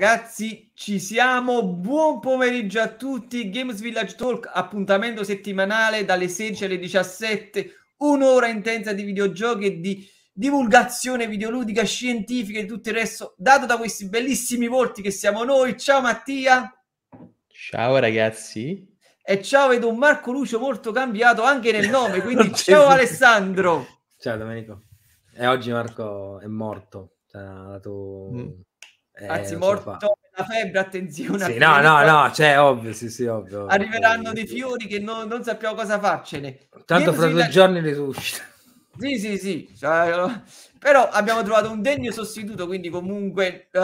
ragazzi, ci siamo. Buon pomeriggio a tutti. Games Village Talk, appuntamento settimanale dalle 16 alle 17. Un'ora intensa di videogiochi e di divulgazione videoludica, scientifica e tutto il resto, dato da questi bellissimi volti che siamo noi. Ciao Mattia. Ciao ragazzi. E ciao, vedo un Marco Lucio molto cambiato anche nel nome, quindi ciao Alessandro. Ciao Domenico. E oggi Marco è morto. Ha dato... Mm eh, Anzi, morto la febbre, attenzione. Sì, no, no, no, cioè, ovvio, sì, sì, ovvio. Arriveranno ovvio. dei fiori che no, non sappiamo cosa farcene. Tanto fra due la... giorni risuscita. Sì, sì, sì. Cioè, però abbiamo trovato un degno sostituto, quindi comunque uh,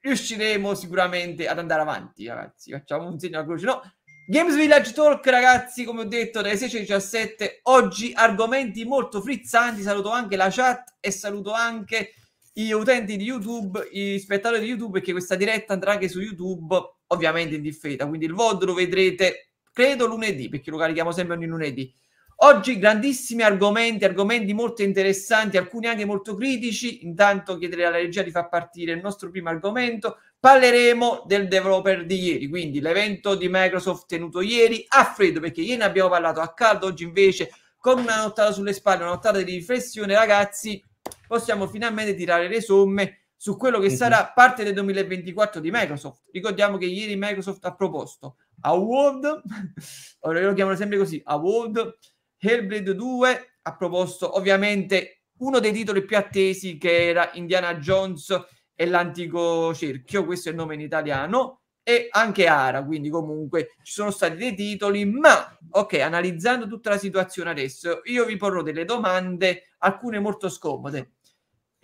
riusciremo sicuramente ad andare avanti, ragazzi. Facciamo un segno alla croce. No, Games Village Talk, ragazzi, come ho detto, dalle 16 17. Oggi argomenti molto frizzanti. Saluto anche la chat e saluto anche gli utenti di YouTube, gli spettatori di YouTube, perché questa diretta andrà anche su YouTube, ovviamente in differita. Quindi il VOD lo vedrete, credo, lunedì, perché lo carichiamo sempre ogni lunedì. Oggi grandissimi argomenti, argomenti molto interessanti, alcuni anche molto critici. Intanto chiederei alla regia di far partire il nostro primo argomento. Parleremo del developer di ieri, quindi l'evento di Microsoft tenuto ieri a freddo, perché ieri ne abbiamo parlato a caldo, oggi invece con una nottata sulle spalle, una nottata di riflessione, ragazzi, possiamo finalmente tirare le somme su quello che mm-hmm. sarà parte del 2024 di Microsoft. Ricordiamo che ieri Microsoft ha proposto Award, ora lo chiamano sempre così, Award, Hellblade 2, ha proposto ovviamente uno dei titoli più attesi che era Indiana Jones e l'antico cerchio, questo è il nome in italiano, e anche Ara, quindi comunque ci sono stati dei titoli, ma ok, analizzando tutta la situazione adesso, io vi porrò delle domande, alcune molto scomode,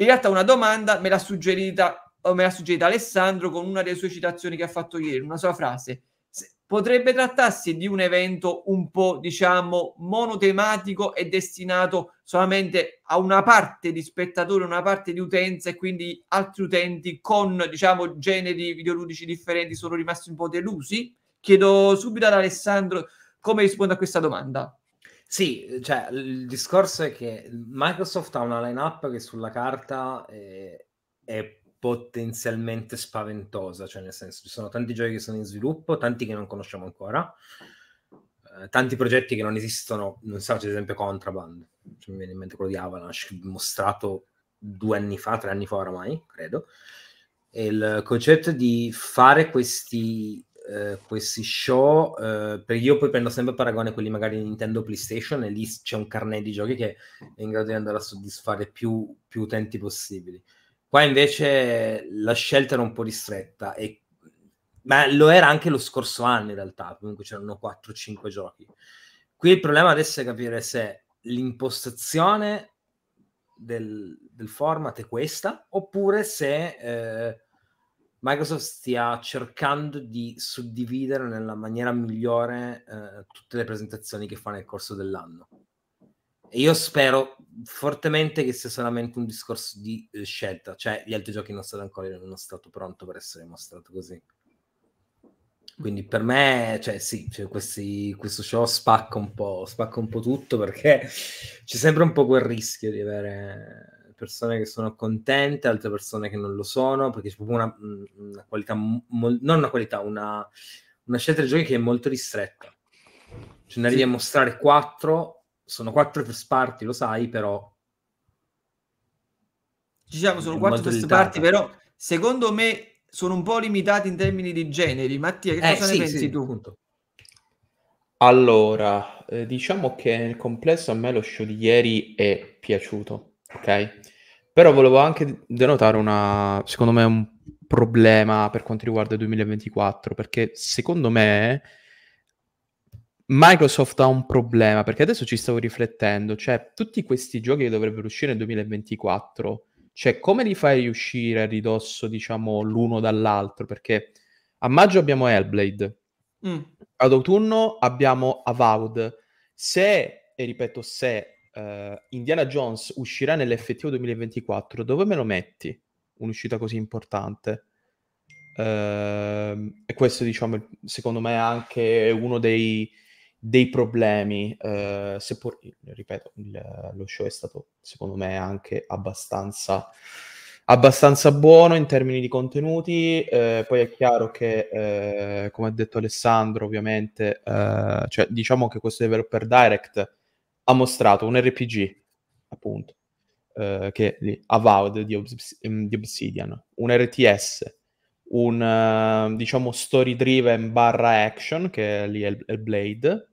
in realtà una domanda me l'ha suggerita, me l'ha suggerita Alessandro con una delle sue citazioni che ha fatto ieri, una sua frase. Potrebbe trattarsi di un evento un po', diciamo, monotematico e destinato solamente a una parte di spettatori, una parte di utenza e quindi altri utenti con, diciamo, generi videoludici differenti sono rimasti un po' delusi? Chiedo subito ad Alessandro come risponde a questa domanda. Sì, eh, cioè il discorso è che Microsoft ha una lineup che sulla carta è, eh, è, potenzialmente spaventosa, cioè nel senso ci sono tanti giochi che sono in sviluppo, tanti che non conosciamo ancora, eh, tanti progetti che non esistono, non so, ad esempio Contraband, cioè, mi viene in mente quello di Avalanche, mostrato due anni fa, tre anni fa oramai, credo. E il concetto di fare questi eh, questi show, eh, perché io poi prendo sempre paragone quelli magari di Nintendo PlayStation e lì c'è un carnet di giochi che è in grado di andare a soddisfare più, più utenti possibili. Qua invece la scelta era un po' ristretta, e, ma lo era anche lo scorso anno in realtà, comunque c'erano 4-5 giochi. Qui il problema adesso è capire se l'impostazione del, del format è questa, oppure se... Eh, Microsoft stia cercando di suddividere nella maniera migliore eh, tutte le presentazioni che fa nel corso dell'anno. E io spero fortemente che sia solamente un discorso di eh, scelta, cioè gli altri giochi non sono ancora in uno stato pronto per essere mostrato così. Quindi per me, cioè sì, cioè questi, questo show spacca un, po', spacca un po' tutto perché c'è sempre un po' quel rischio di avere persone che sono contente, altre persone che non lo sono, perché c'è proprio una, mm, una qualità, mol, non una qualità, una, una scelta di giochi che è molto ristretta. Ce ne arrivi sì. a mostrare quattro, sono quattro first party, lo sai, però... Ci siamo, sono quattro first party, però secondo me sono un po' limitati in termini di generi. Mattia, che eh, cosa sì, ne pensi sì, tu? Punto. Allora, eh, diciamo che nel complesso a me lo show di ieri è piaciuto ok? Però volevo anche denotare una, secondo me, un problema per quanto riguarda il 2024, perché secondo me Microsoft ha un problema, perché adesso ci stavo riflettendo, cioè tutti questi giochi che dovrebbero uscire nel 2024, cioè come li fai uscire a ridosso, diciamo, l'uno dall'altro? Perché a maggio abbiamo Hellblade, mm. ad autunno abbiamo Avowed, se, e ripeto se, uh, Indiana Jones uscirà nell'effettivo 2024, dove me lo metti? Un'uscita così importante. Uh, e questo, diciamo, secondo me è anche uno dei, dei problemi, uh, eh, seppur, ripeto, il, lo show è stato, secondo me, anche abbastanza, abbastanza buono in termini di contenuti, uh, poi è chiaro che, come ha detto Alessandro, ovviamente, cioè, diciamo che questo developer direct ha mostrato un RPG, appunto, eh, che è Avowed di, Obs- ehm, di, Obsidian, un RTS, un eh, diciamo story driven barra action, che è lì è il, il Blade,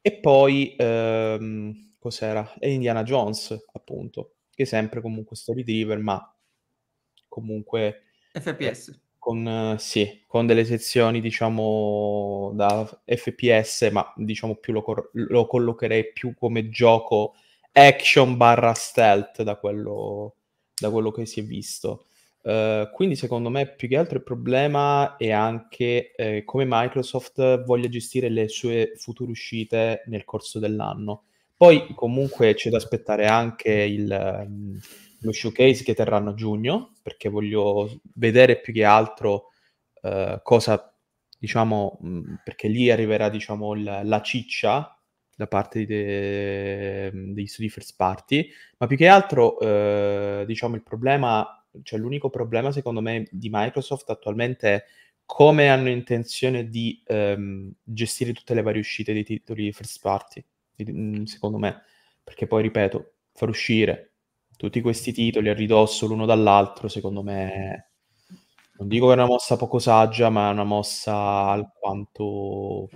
e poi ehm, cos'era? E Indiana Jones, appunto, che è sempre comunque story driven, ma comunque FPS. Eh, con, eh, sì, con delle sezioni diciamo da FPS, ma diciamo più lo, cor- lo collocherei più come gioco action barra stealth da quello, da quello che si è visto. Uh, quindi secondo me più che altro il problema è anche eh, come Microsoft voglia gestire le sue future uscite nel corso dell'anno. Poi comunque c'è da aspettare anche il... Um, lo showcase che terranno a giugno, perché voglio vedere più che altro eh, cosa, diciamo, mh, mm, perché lì arriverà, diciamo, la, la ciccia da parte de- degli studi first party, ma più che altro, eh, diciamo, il problema, cioè l'unico problema secondo me di Microsoft attualmente è come hanno intenzione di ehm, gestire tutte le varie uscite dei titoli first party, mm, secondo me, perché poi, ripeto, far uscire tutti questi titoli a ridosso l'uno dall'altro, secondo me, non dico che è una mossa poco saggia, ma è una mossa alquanto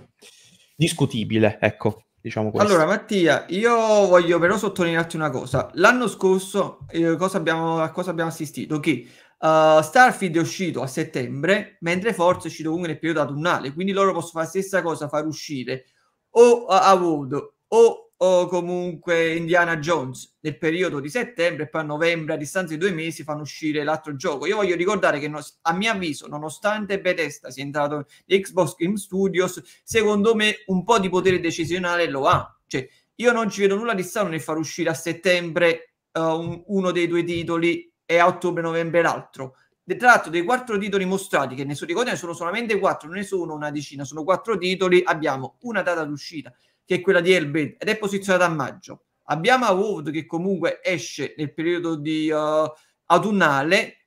discutibile, ecco. Diciamo allora Mattia, io voglio però sottolinearti una cosa. L'anno scorso eh, cosa abbiamo, a cosa abbiamo assistito? Che uh, Starfield è uscito a settembre, mentre Forza è uscito comunque nel periodo autunnale, quindi loro possono fare la stessa cosa, far uscire o uh, eh, Avod o o comunque Indiana Jones nel periodo di settembre e poi a novembre a distanza di due mesi fanno uscire l'altro gioco io voglio ricordare che a mio avviso nonostante Bethesda sia entrato in Xbox Game Studios secondo me un po' di potere decisionale lo ha cioè io non ci vedo nulla di strano nel far uscire a settembre uh, uno dei due titoli e a ottobre-novembre l'altro tra l'altro dei quattro titoli mostrati che ne sono ricordati sono solamente quattro non ne sono una decina sono quattro titoli abbiamo una data d'uscita che è quella di Elbed ed è posizionata a maggio. Abbiamo Wood che comunque esce nel periodo di uh, autunnale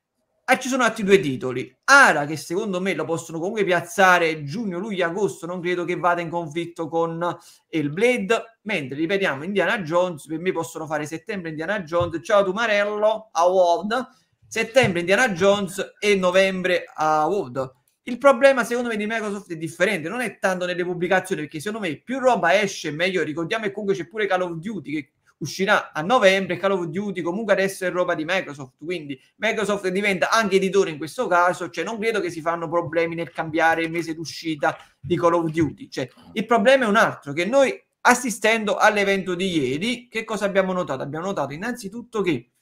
e ci sono altri due titoli. Ara che secondo me lo possono comunque piazzare giugno, luglio, agosto, non credo che vada in conflitto con Elblade, mentre ripetiamo Indiana Jones, per me possono fare settembre Indiana Jones, ciao Tumarello, a Wood, settembre Indiana Jones e novembre a Wood. Il problema, secondo me, di Microsoft è differente, non è tanto nelle pubblicazioni, perché secondo me più roba esce, meglio. Ricordiamo che comunque c'è pure Call of Duty che uscirà a novembre, Call of Duty comunque adesso è roba di Microsoft, quindi Microsoft diventa anche editore in questo caso, cioè non credo che si fanno problemi nel cambiare il mese d'uscita di Call of Duty, cioè, il problema è un altro, che noi assistendo all'evento di ieri, che cosa abbiamo notato? Abbiamo notato innanzitutto che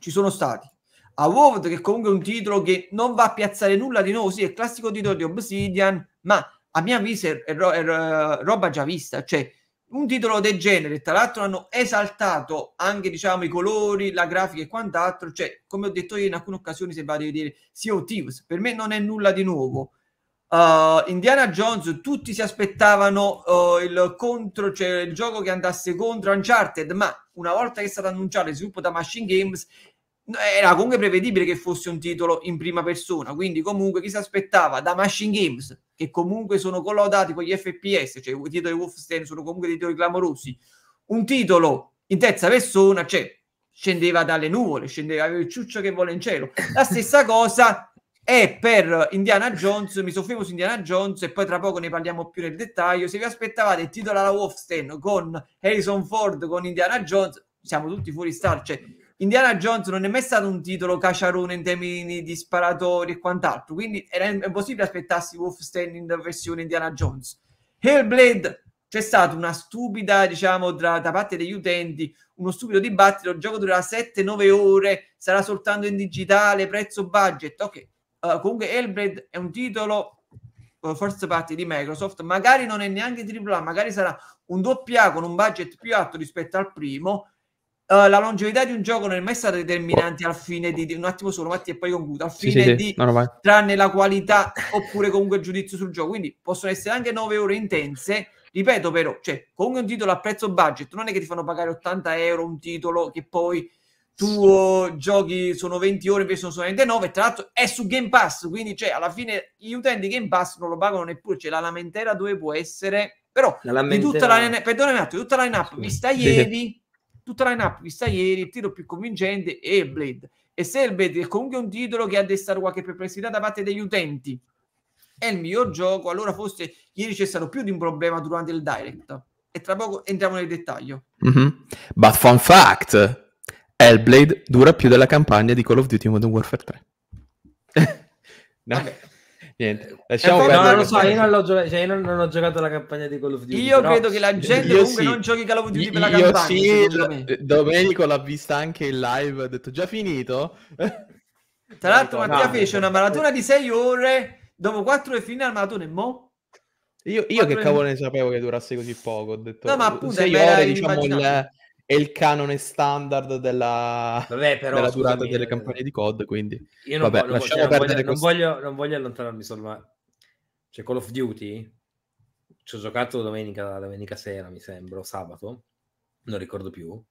ci sono stati a Award, che comunque è un titolo che non va a piazzare nulla di nuovo, sì, è il classico titolo di Obsidian, ma a mia avviso è, è, è, è roba già vista, cioè un titolo del genere, tra l'altro hanno esaltato anche diciamo i colori, la grafica e quant'altro, cioè come ho detto io in alcune occasioni se vado a vedere Sea of Thieves, per me non è nulla di nuovo. Uh, Indiana Jones tutti si aspettavano uh, il contro, cioè il gioco che andasse contro Uncharted, ma una volta che è stato annunciato e sviluppo da Machine Games era comunque prevedibile che fosse un titolo in prima persona, quindi comunque chi si aspettava da Machine Games, che comunque sono collaudati con gli FPS, cioè i titoli Wolfenstein sono comunque dei titoli clamorosi, un titolo in terza persona, cioè scendeva dalle nuvole, scendeva il ciuccio che vola in cielo. La stessa cosa è per Indiana Jones, mi soffermo su Indiana Jones e poi tra poco ne parliamo più nel dettaglio. Se vi aspettavate il titolo alla Wolfenstein con Harrison Ford, con Indiana Jones, siamo tutti fuori star, cioè Indiana Jones non è mai stato un titolo caciarone in termini di sparatori e quant'altro, quindi era impossibile aspettarsi Wolfenstein in versione Indiana Jones. Hellblade c'è stata una stupida, diciamo, tra, da parte degli utenti, uno stupido dibattito, il gioco durerà 7-9 ore, sarà soltanto in digitale, prezzo, budget, ok. Uh, comunque Hellblade è un titolo eh, forse parte di Microsoft, magari non è neanche AAA, magari sarà un doppia con un budget più alto rispetto al primo, eh, la longevità di un gioco non è mai stata determinante oh. al fine di, un attimo solo, Matti, e poi concludo. Al fine sì, sì, di sì. No, tranne la qualità oppure comunque il giudizio sul gioco. Quindi possono essere anche 9 ore intense. Ripeto, però, cioè, comunque un titolo a prezzo budget non è che ti fanno pagare 80 euro un titolo che poi tu oh, giochi sono 20 ore invece sono solamente 9. Tra l'altro, è su Game Pass, quindi cioè, alla fine gli utenti Game Pass non lo pagano neppure. C'è cioè, la lamentela dove può essere, però, la lamentela... di tutta la, perdonami, attimo, tutta la line up vista ieri tutta la lineup vista ieri, il tiro più convincente è Blade. E se il Blade è comunque un titolo che ha destato qualche perplessità da parte degli utenti, è il miglior gioco, allora forse ieri c'è stato più di un problema durante il Direct. E tra poco entriamo nel dettaglio. Mm-hmm. But fun fact, Hellblade dura più della campagna di Call of Duty Modern Warfare 3. no. Vabbè. Niente, eh, lasciamo perdere. No, non lo so, io, non, giocato, cioè io non, ho giocato la campagna di Call of Duty. Io però... credo che la gente comunque sì. non giochi Call of Duty io per la campagna. Sì, l- eh, Domenico l'ha vista anche in live, ha detto già finito. Tra l'altro Mattia no, fece no, una maratona di 6 ore, dopo 4 ore finì la maratona e mo'? Io, io che cavolo ne sapevo che durasse così poco, ho detto no, ma appunto, sei ore, diciamo il è il canone standard della, Vabbè, però, della durata scusami, delle eh, campagne di COD, quindi io non, Vabbè, voglio, cioè, non, voglio, non, voglio, non voglio, allontanarmi solo, ma cioè Call of Duty ci ho giocato domenica, domenica sera, mi sembra, sabato, non ricordo più,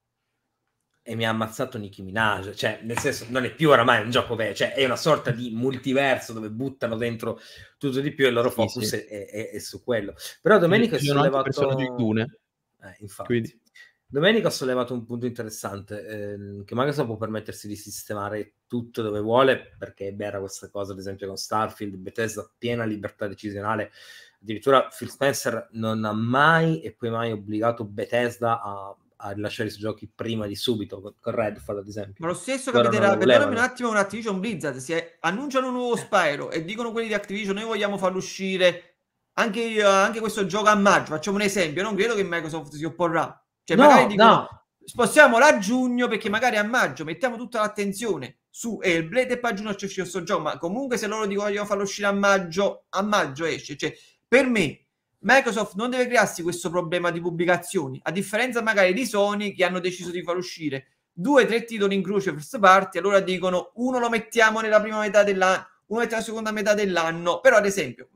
e mi ha ammazzato Nicki Minaj, cioè nel senso non è più oramai un gioco vero, cioè è una sorta di multiverso dove buttano dentro tutto di più e il loro focus sì, sì. È, è, è, su quello. Però domenica sì, sono levato... Di Eh, infatti. Quindi. Domenico ha sollevato un punto interessante, ehm, che Microsoft può permettersi di sistemare tutto dove vuole, perché è vera questa cosa, ad esempio con Starfield, Bethesda, piena libertà decisionale. Addirittura Phil Spencer non ha mai e poi mai obbligato Bethesda a, a rilasciare i suoi giochi prima di subito, con, con Redfall ad esempio. Ma lo stesso Però capiterà, perdonami un attimo, con Activision Blizzard, si è, annunciano un nuovo eh. Spyro e dicono quelli di Activision, noi vogliamo farlo uscire anche, eh, anche questo gioco a maggio, facciamo un esempio, non credo che Microsoft si opporrà cioè, no, magari dicono, no. spostiamola a giugno perché magari a maggio mettiamo tutta l'attenzione su e eh, il Blade e poi a giugno c'è uscito sto gioco, ma comunque se loro dicono voglio farlo uscire a maggio, a maggio esce. Cioè, per me Microsoft non deve crearsi questo problema di pubblicazioni, a differenza magari di Sony che hanno deciso di far uscire due o tre titoli in croce first party, allora dicono uno lo mettiamo nella prima metà dell'anno, uno nella seconda metà dell'anno, però ad esempio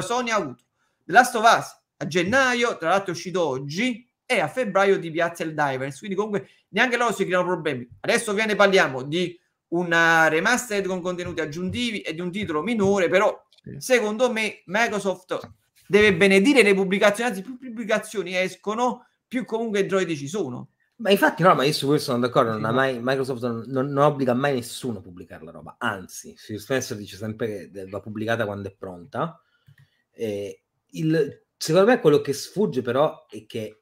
Sony ha avuto The Last of Us a gennaio, tra l'altro è uscito oggi, e a febbraio di Piazza del Divers. Quindi comunque neanche loro si creano problemi. Adesso ovviamente parliamo di una eh, remastered con contenuti aggiuntivi e di un titolo minore, però sì. secondo me Microsoft deve benedire le pubblicazioni, anzi più pubblicazioni escono, più comunque droidi ci sono. Ma infatti no, ma io su questo sono d'accordo, non ha mai, Microsoft non, non, obbliga mai nessuno a pubblicare la roba, anzi, Phil Spencer dice sempre che va pubblicata quando è pronta. Eh, il, secondo me quello che sfugge però è che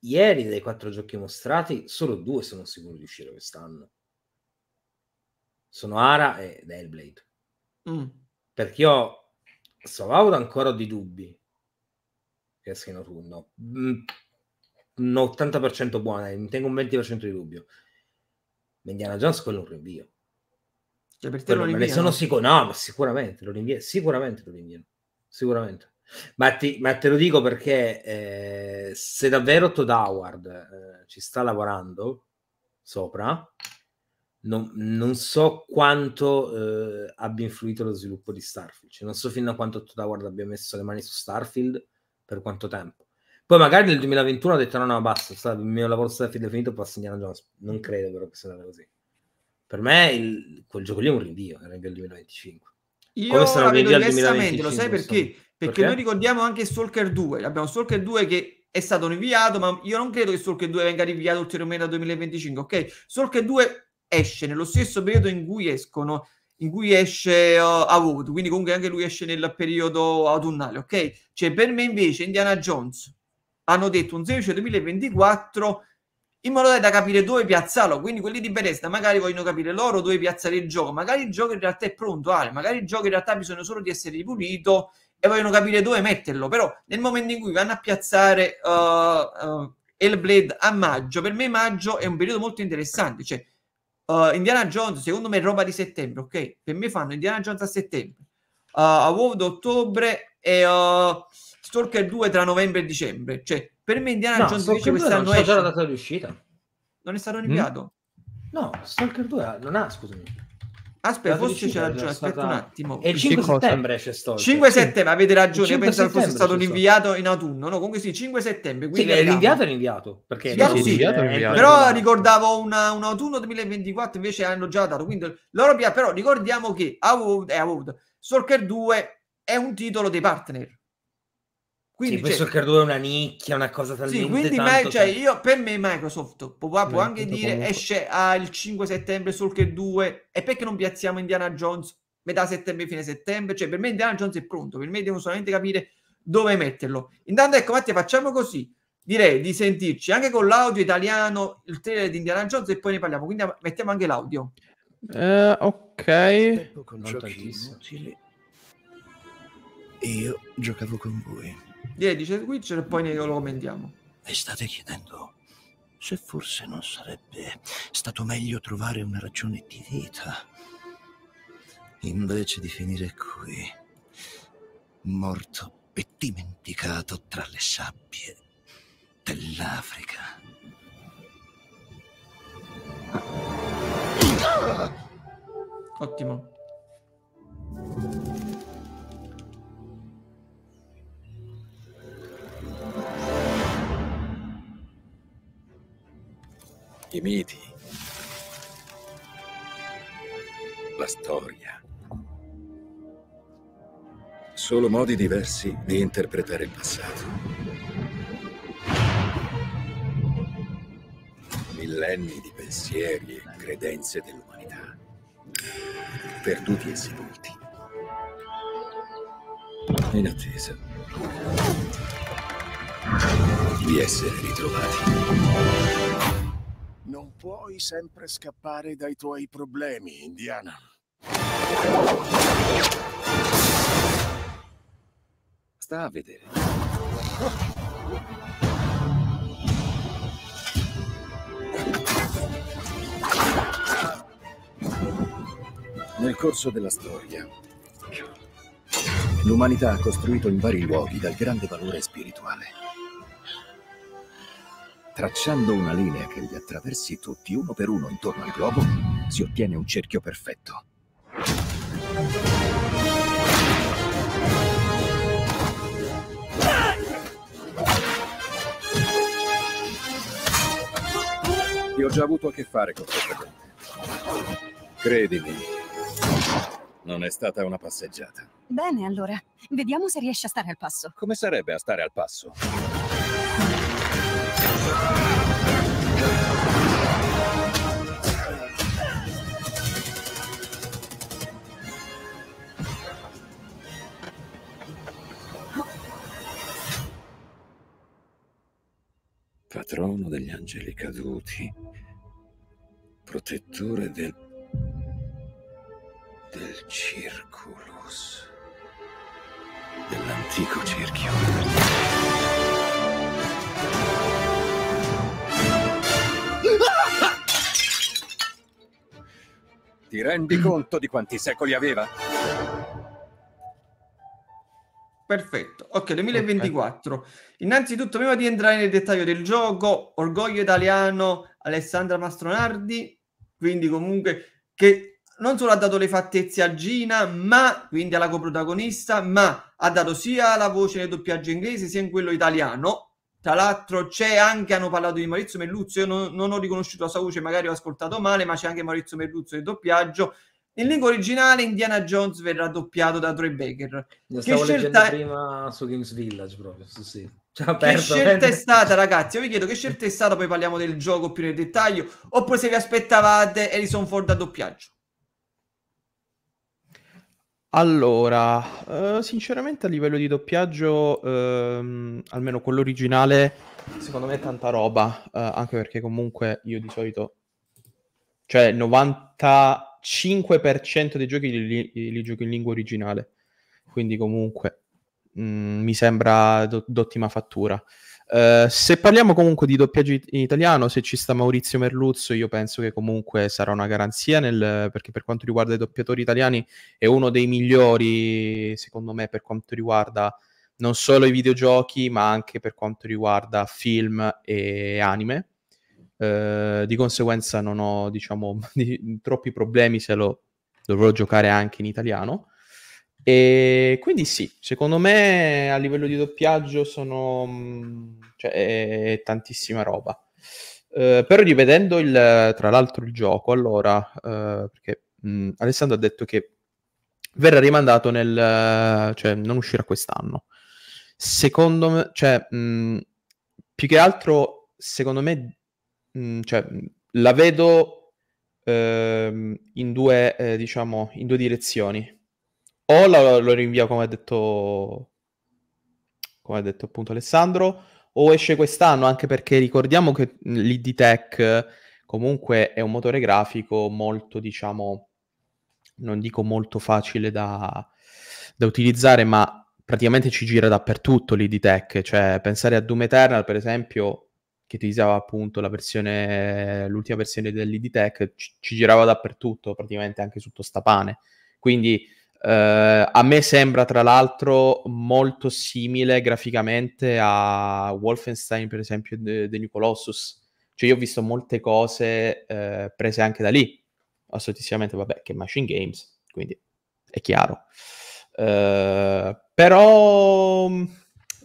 ieri dei quattro giochi mostrati, solo due sono sicuro di uscire quest'anno. Sono Ara e Hellblade. Mm. Perché io sto Vauro ancora di dubbi che esca in autunno. un 80% buona, mi tengo un 20% di dubbio. Indiana Jones quello è un rinvio. Cioè per te quello lo rinviano? sono sicuro, no, ma sicuramente lo rinvio sicuramente lo rinvio Sicuramente. Ma, ti, ma, te lo dico perché eh, se davvero Todd Howard eh, ci sta lavorando sopra, non, non so quanto eh, abbia influito lo sviluppo di Starfield. Cioè, non so fino a quanto Todd Howard abbia messo le mani su Starfield, per quanto tempo. Poi magari nel 2021 ha detto no, no, basta, sta, il mio lavoro Starfield è finito, posso andare a Jones. Non credo però che sia andata così. Per me il, quel gioco lì è un rinvio, era il 2025. Io Come sarà la vedo diversamente, lo sai perché? Sono perché, Perché? noi ricordiamo anche Stalker 2, abbiamo Stalker 2 che è stato rinviato, ma io non credo che Stalker 2 venga rinviato ulteriormente a 2025, ok? Stalker 2 esce nello stesso periodo in cui escono in cui esce uh, Avod, quindi comunque anche lui esce nel periodo autunnale, ok? Cioè per me invece Indiana Jones hanno detto un 16 2024 in modo da capire dove piazzarlo, quindi quelli di Bethesda magari vogliono capire loro dove piazzare il gioco, magari il gioco in realtà è pronto, Ale, magari il gioco in realtà ha bisogno solo di essere ripulito e vogliono capire dove metterlo, però nel momento in cui vanno a piazzare uh, uh, Hellblade a maggio, per me maggio è un periodo molto interessante, cioè uh, Indiana Jones secondo me è roba di settembre, ok? Per me fanno Indiana Jones a settembre, uh, a World ottobre e uh, Stalker 2 tra novembre e dicembre, cioè per me Indiana no, Jones Stalker quest'anno non è stata la data di uscita. Non è stato mm? rinviato? Mm? No, Stalker 2 non ha, scusami. Aspetta, forse c'era ragione, stata... aspetta un attimo. E il 5 settembre c'è stato. 5 cioè. settembre, avete ragione, io pensavo fosse stato rinviato in autunno, no? Comunque sì, 5 settembre. Quindi sì, l'inviato è rinviato. perché sì, sì, sì, inviato, eh, però ricordavo una, un autunno 2024 invece hanno già dato, quindi loro però ricordiamo che Avowed, Avowed Stalker 2 è un titolo dei partner. Quindi, sì, cioè, questo credo è una nicchia, una cosa talmente sì, quindi tanto, ma, cioè, io, per me Microsoft può, può anche dire comunque. esce al ah, 5 settembre Solker 2 e perché non piazziamo Indiana Jones metà settembre, fine settembre? Cioè per me Indiana Jones è pronto, per me devo solamente capire dove metterlo. Intanto ecco Mattia, facciamo così, direi di sentirci anche con l'audio italiano il trailer di Indiana Jones e poi ne parliamo, quindi ah, mettiamo anche l'audio. Eh, ok. Con non Io giocavo con voi. 10 dice Witcher e poi ne lo commentiamo. E state chiedendo se forse non sarebbe stato meglio trovare una ragione di vita invece di finire qui, morto e dimenticato tra le sabbie dell'Africa. Ottimo. i miti, la storia. Solo modi diversi di interpretare il passato. Millenni di pensieri e credenze dell'umanità, perduti e sepolti. In attesa di essere ritrovati. Non puoi sempre scappare dai tuoi problemi, Indiana. Sta a vedere. Nel corso della storia, l'umanità ha costruito in vari luoghi dal grande valore spirituale. Tracciando una linea che li attraversi tutti uno per uno intorno al globo, si ottiene un cerchio perfetto. Io ho già avuto a che fare con questa gente. Credimi, non è stata una passeggiata. Bene, allora. Vediamo se riesce a stare al passo. Come sarebbe a stare al passo? patrono degli angeli caduti, protettore del, del circulus, dell'antico cerchio. Ti rendi conto di quanti secoli aveva? Perfetto, ok, 2024. Perfetto. Innanzitutto, prima di entrare nel dettaglio del gioco, orgoglio italiano Alessandra Mastronardi, quindi comunque che non solo ha dato le fattezze a Gina, ma quindi alla coprotagonista, ma ha dato sia la voce nel doppiaggio inglese sia in quello italiano. Tra l'altro c'è anche, hanno parlato di Maurizio Melluzzo, io non, non ho riconosciuto la sua voce, magari ho ascoltato male, ma c'è anche Maurizio Melluzzo nel doppiaggio in lingua originale Indiana Jones verrà doppiato da Troy Baker. Lo che scelta... è... prima su Kings Village proprio, sì, sì. che scelta eh. è stata, ragazzi? Io vi chiedo che scelta è stata, poi parliamo del gioco più nel dettaglio, oppure se vi aspettavate Harrison Ford a doppiaggio. Allora, eh, sinceramente a livello di doppiaggio, ehm, almeno quello originale, secondo me è tanta roba, eh, anche perché comunque io di solito, cioè 90 5% dei giochi li, li, gioco in lingua originale, quindi comunque mh, mm, mi sembra d'ottima fattura. Uh, se parliamo comunque di doppiaggio in italiano, se ci sta Maurizio Merluzzo, io penso che comunque sarà una garanzia, nel, perché per quanto riguarda i doppiatori italiani è uno dei migliori, secondo me, per quanto riguarda non solo i videogiochi, ma anche per quanto riguarda film e anime. Ehm, di conseguenza non ho diciamo, di, troppi problemi se lo dovrò giocare anche in italiano. E quindi sì, secondo me a livello di doppiaggio sono mm, cioè, è, è tantissima roba. Eh, però rivedendo il, tra l'altro il gioco, allora, eh, perché mh, mm, Alessandro ha detto che verrà rimandato nel... cioè non uscirà quest'anno. Secondo me, cioè, mh, mm, più che altro, secondo me Mm, cioè, mm, la vedo eh, in, due, eh, diciamo, in due direzioni. O la, lo rinvia, come ha detto, come ha detto appunto Alessandro, o esce quest'anno, anche perché ricordiamo che mm, l'ID Tech comunque è un motore grafico molto, diciamo, non dico molto facile da, da utilizzare, ma praticamente ci gira dappertutto l'ID Tech. Cioè, pensare a Doom Eternal, per esempio, che utilizzava appunto la versione, l'ultima versione dell'ID Tech, ci, ci, girava dappertutto, praticamente anche su Tostapane. Quindi eh, a me sembra tra l'altro molto simile graficamente a Wolfenstein, per esempio, The New Colossus. Cioè io ho visto molte cose eh, prese anche da lì, assolutissimamente, vabbè, che Machine Games, quindi è chiaro. Eh, però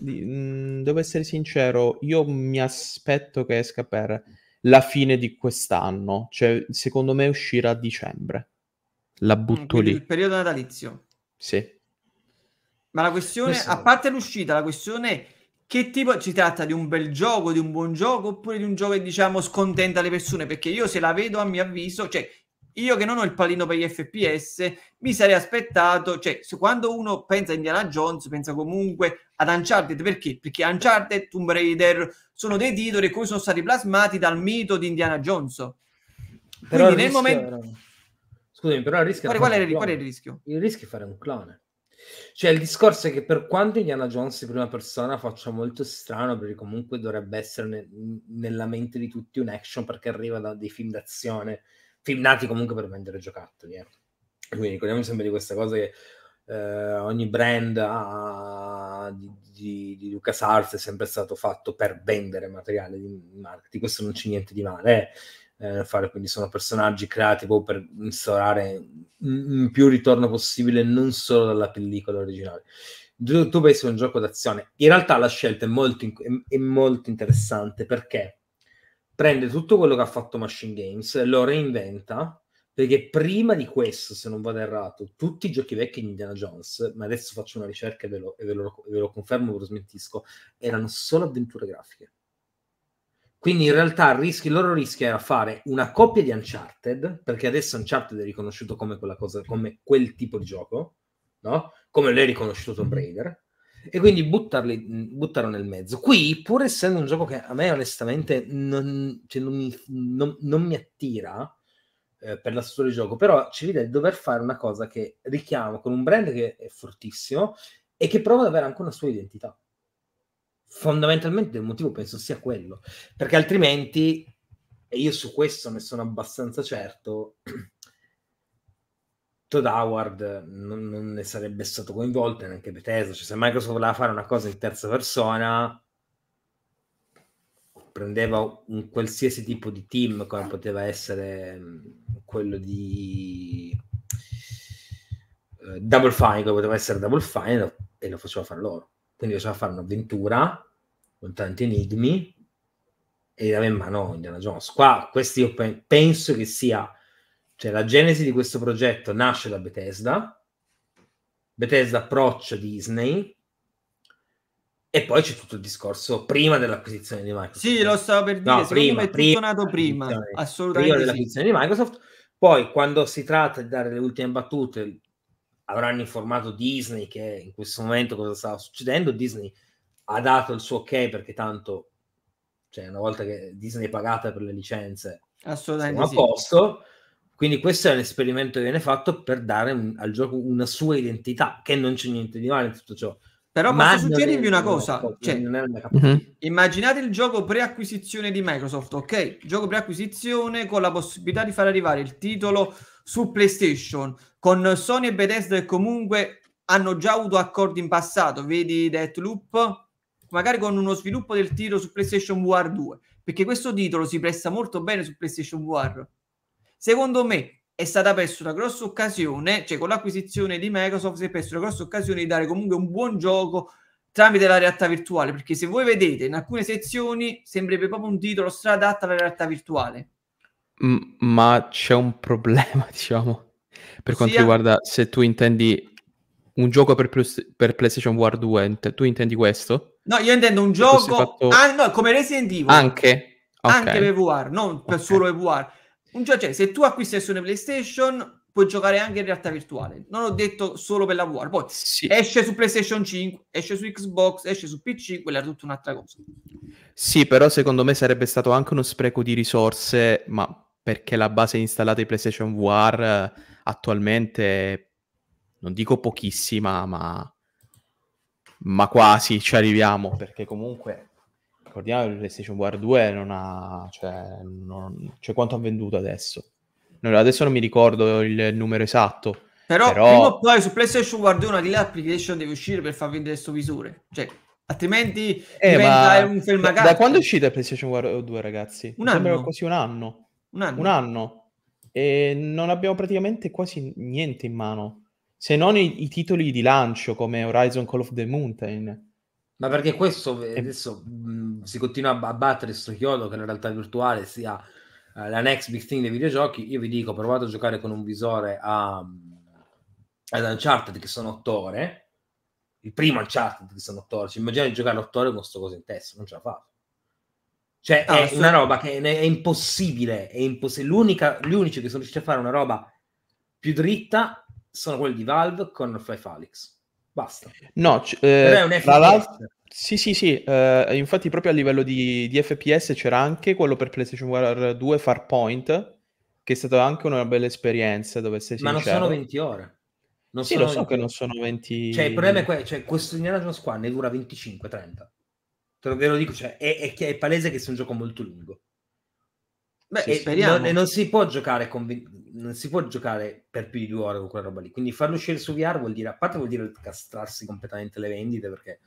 Mm, devo essere sincero, io mi aspetto che esca per la fine di quest'anno, cioè secondo me uscirà a dicembre. La mm, butto Quindi lì. Il periodo natalizio. Sì. Ma la questione, Questo... a parte l'uscita, la questione è che tipo si tratta di un bel gioco, di un buon gioco oppure di un gioco che diciamo scontenta le persone? Perché io se la vedo a mio avviso, cioè io che non ho il pallino per gli FPS, mi sarei aspettato, cioè, quando uno pensa a Indiana Jones, pensa comunque ad Uncharted, perché? Perché Uncharted, Tomb Raider sono dei titoli che sono stati plasmati dal mito di Indiana Jones. Però Quindi nel momento... Era... Scusami, però il rischio... Qual, qual, è, qual è il rischio? Il rischio è fare un clone. Cioè, il discorso è che per quanto Indiana Jones in prima persona faccia molto strano, perché comunque dovrebbe essere ne- nella mente di tutti un action perché arriva da dei film d'azione film nati comunque per vendere giocattoli. Eh. Quindi ricordiamo sempre di questa cosa che eh, ogni brand ah, di, di, di Lucas Arts è sempre stato fatto per vendere materiale di marketing, questo non c'è niente di male. Eh. eh, fare quindi sono personaggi creati proprio per instaurare il più ritorno possibile non solo dalla pellicola originale tu, tu pensi a un gioco d'azione in realtà la scelta è molto, è, è molto interessante perché prende tutto quello che ha fatto Machine Games, lo reinventa, perché prima di questo, se non vado errato, tutti i giochi vecchi di Indiana Jones, ma adesso faccio una ricerca e ve lo, e ve lo, ve lo confermo, ve lo smentisco, erano solo avventure grafiche. Quindi in realtà il, rischio, il, loro rischio era fare una coppia di Uncharted, perché adesso Uncharted è riconosciuto come, cosa, come quel tipo di gioco, no? come l'hai riconosciuto Tomb Raider, e quindi buttarli, buttarlo nel mezzo. Qui, pur essendo un gioco che a me onestamente non, cioè non, mi, non, non mi, attira eh, per la struttura di gioco, però ci vede dover fare una cosa che richiamo con un brand che è fortissimo e che prova ad avere anche una sua identità. Fondamentalmente il motivo penso sia quello, perché altrimenti, e io su questo ne sono abbastanza certo, Todd Howard non, non, ne sarebbe stato coinvolto neanche Bethesda, cioè se Microsoft voleva fare una cosa in terza persona prendeva un qualsiasi tipo di team come poteva essere mm, quello di eh, Double Fine, come poteva essere Double Fine e lo, faceva fare loro. Quindi faceva fare un'avventura con tanti enigmi e aveva in mano Indiana Jones. Qua questi io pe- penso che sia cioè la genesi di questo progetto nasce da Bethesda, Bethesda approccia Disney, e poi c'è tutto il discorso prima dell'acquisizione di Microsoft. Sì, lo stavo per dire, no, prima, è prima, nato prima, assolutamente. Prima dell'acquisizione sì. di Microsoft, poi quando si tratta di dare le ultime battute avranno informato Disney che in questo momento cosa stava succedendo, Disney ha dato il suo ok perché tanto cioè una volta che Disney è pagata per le licenze, assolutamente siamo a posto. Sì. Quindi questo è un esperimento che viene fatto per dare un, al gioco una sua identità, che non c'è niente di male in tutto ciò. Però Ma posso suggerirvi una cosa, cioè, uh-huh. immaginate il gioco preacquisizione di Microsoft, ok? Gioco preacquisizione con la possibilità di far arrivare il titolo su PlayStation, con Sony e Bethesda che comunque hanno già avuto accordi in passato, vedi Deathloop, magari con uno sviluppo del titolo su PlayStation VR 2, perché questo titolo si presta molto bene su PlayStation VR Secondo me è stata persa una grossa occasione, cioè con l'acquisizione di Microsoft si è persa una grossa occasione di dare comunque un buon gioco tramite la realtà virtuale, perché se voi vedete in alcune sezioni sembrerebbe proprio un titolo stradatta alla realtà virtuale. ma c'è un problema, diciamo, per quanto Sia... riguarda se tu intendi un gioco per, plus- per PlayStation War 2, tu intendi questo? No, io intendo un gioco fatto... ah, no, come Resident Evil. Anche? Okay. Anche per VR, non per okay. solo per VR. Cioè, cioè, se tu acquisti la versione PlayStation, puoi giocare anche in realtà virtuale. Non ho detto solo per la VR. Poi sì. esce su PlayStation 5, esce su Xbox, esce su PC, quella è tutta un'altra cosa. Sì, però secondo me sarebbe stato anche uno spreco di risorse, ma perché la base installata di PlayStation VR eh, attualmente, non dico pochissima, ma, ma quasi ci arriviamo, perché comunque ricordiamo che PlayStation War 2 non ha, cioè, non, cioè quanto ha venduto adesso. Non, adesso non mi ricordo il numero esatto. Però, però... prima o poi su PlayStation War 2 una di application deve uscire per far vendere sto visore. Cioè, altrimenti eh, diventa un film da, da quando è uscita PlayStation War 2, ragazzi? Un anno. quasi un anno. Un anno. Un anno. E non abbiamo praticamente quasi niente in mano, se non i, i titoli di lancio come Horizon Call of the Mountain ma perché questo eh, adesso mh, si continua a battere questo chiodo che la realtà virtuale sia uh, la next big thing dei videogiochi? Io vi dico, provate a giocare con un visore a, ad Uncharted che sono 8 ore. Il primo Uncharted che sono 8 ore. Cioè, immaginate di giocare 8 ore con questo coso in testa, non ce la fate. Cioè, no, è se... una roba che è impossibile. È imposs- l'unica, gli unici che sono riusciti a fare una roba più dritta sono quelli di Valve con Fly Falix Basta. No, c- eh, tra l'altro... Sì, sì, sì, eh, infatti proprio a livello di, di, FPS c'era anche quello per PlayStation VR 2 Farpoint, che è stata anche una bella esperienza, dove sei sincero. Ma non sono 20 ore. Non sì, lo so 20... che non sono 20... Cioè, il problema è que- cioè, questo Indiana Jones qua ne dura 25-30. Te lo, lo dico, cioè, è, è, è palese che sia un gioco molto lungo. Beh, speriamo. Non, e non si può giocare con non si può giocare per più di due ore con quella roba lì. Quindi farlo uscire su VR vuol dire, a parte vuol dire castrarsi completamente le vendite perché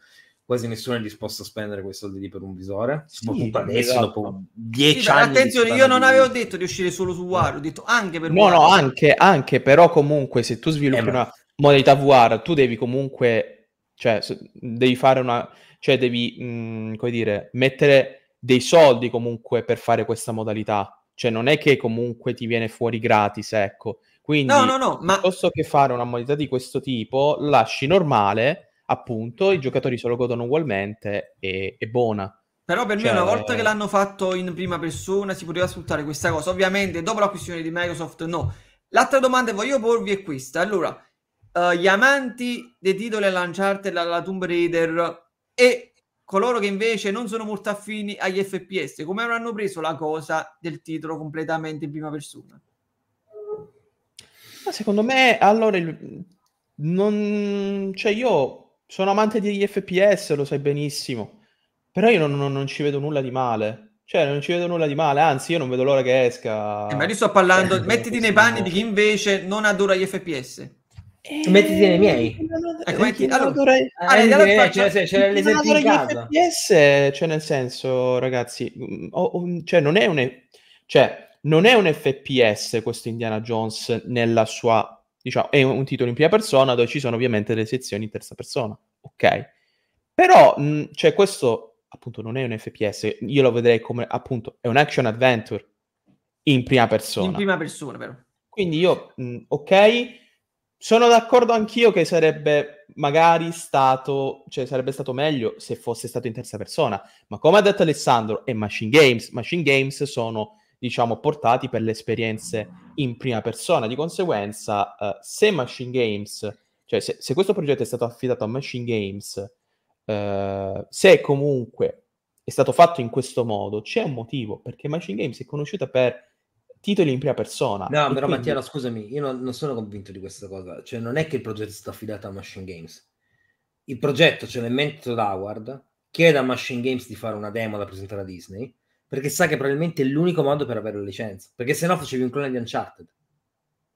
quasi nessuno è disposto a spendere quei soldi lì per un visore. Sì, soprattutto adesso, esatto. dopo dieci sì, anni. Attenzione, io non avevo detto di uscire solo su VR, ho detto anche per No, VR. no, anche, anche, però comunque se tu sviluppi eh, una modalità VR, tu devi comunque, cioè, devi fare una, cioè devi, mh, mm, come dire, mettere dei soldi comunque per fare questa modalità. Cioè non è che comunque ti viene fuori gratis, ecco. Quindi no, no, no, ma... piuttosto che fare una modalità di questo tipo, lasci normale, appunto, i giocatori se lo godono ugualmente e, è buona. Però per cioè... me una cioè volta che l'hanno fatto in prima persona si poteva sfruttare questa cosa. Ovviamente dopo la questione di Microsoft no. L'altra domanda che voglio porvi è questa. Allora, uh, gli amanti dei titoli lanciati la Tomb Raider e coloro che invece non sono molto affini agli FPS, come non hanno preso la cosa del titolo completamente in prima persona? Ma secondo me, allora, non... cioè io sono amante degli FPS, lo sai benissimo, però io non, non, non, ci vedo nulla di male. Cioè, non ci vedo nulla di male, anzi, io non vedo l'ora che esca. Eh, ma io sto parlando, mettiti nei panni di chi invece non adora gli FPS. E... Mettiti nei miei. Ecco, metti, allora, dovrei... Ah, allora, eh, c'è, cioè nel senso, ragazzi, o, o, cioè non è un cioè non è un cioè, FPS questo Indiana Jones nella sua diciamo, è un titolo in prima persona dove ci sono ovviamente le sezioni in terza persona, ok? Però mh, mm, cioè questo appunto non è un FPS, io lo vedrei come appunto è un action adventure in prima persona. In prima persona, però. Quindi io mh, mm, ok sono d'accordo anch'io che sarebbe magari stato, cioè sarebbe stato meglio se fosse stato in terza persona, ma come ha detto Alessandro, è Machine Games, Machine Games sono, diciamo, portati per le esperienze in prima persona, di conseguenza eh, se Machine Games, cioè se, se, questo progetto è stato affidato a Machine Games, eh, se comunque è stato fatto in questo modo, c'è un motivo, perché Machine Games è conosciuta per titoli in prima persona. No, però quindi... Mattia, scusami, io non, non, sono convinto di questa cosa. Cioè, non è che il progetto sta affidato a Machine Games. Il progetto ce l'ha in mente da Howard, chiede a Machine Games di fare una demo da presentare a Disney, perché sa che probabilmente è l'unico modo per avere la licenza. Perché se no facevi un clone di Uncharted.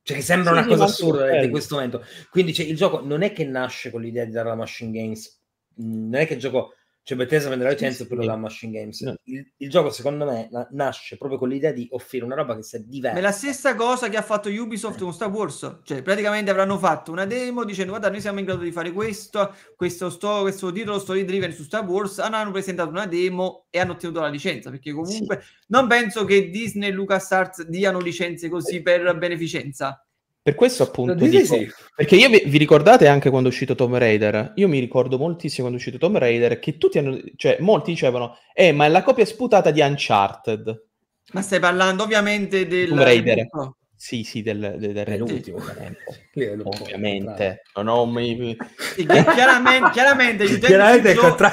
Cioè, che sembra sì, una cosa assurda in questo momento. Quindi cioè, il gioco non è che nasce con l'idea di dare la Machine Games, non è che il gioco cioè Bethesda prende la licenza e poi lo dà Machine Games. No. Il, il, gioco secondo me la, nasce proprio con l'idea di offrire una roba che sia diversa. È la stessa cosa che ha fatto Ubisoft eh. con Star Wars. Cioè praticamente avranno fatto una demo dicendo guarda noi siamo in grado di fare questo, questo, sto, questo titolo story driven su Star Wars, ah, hanno presentato una demo e hanno ottenuto la licenza. Perché comunque sì. non penso che Disney e LucasArts diano licenze così eh. per beneficenza. Per questo appunto dico, sì. perché io vi, vi, ricordate anche quando è uscito Tom Raider? Io mi ricordo moltissimo quando è uscito Tom Raider che tutti hanno, cioè molti dicevano "Eh, ma è la copia sputata di Uncharted". Ma stai parlando ovviamente del Tomb Raider. Del sì, sì, del, del, del eh, dell'ultimo. Ovviamente. ovviamente. Non ho mai... Sì, chiaramente, chiaramente gli utenti chiaramente gio... contra...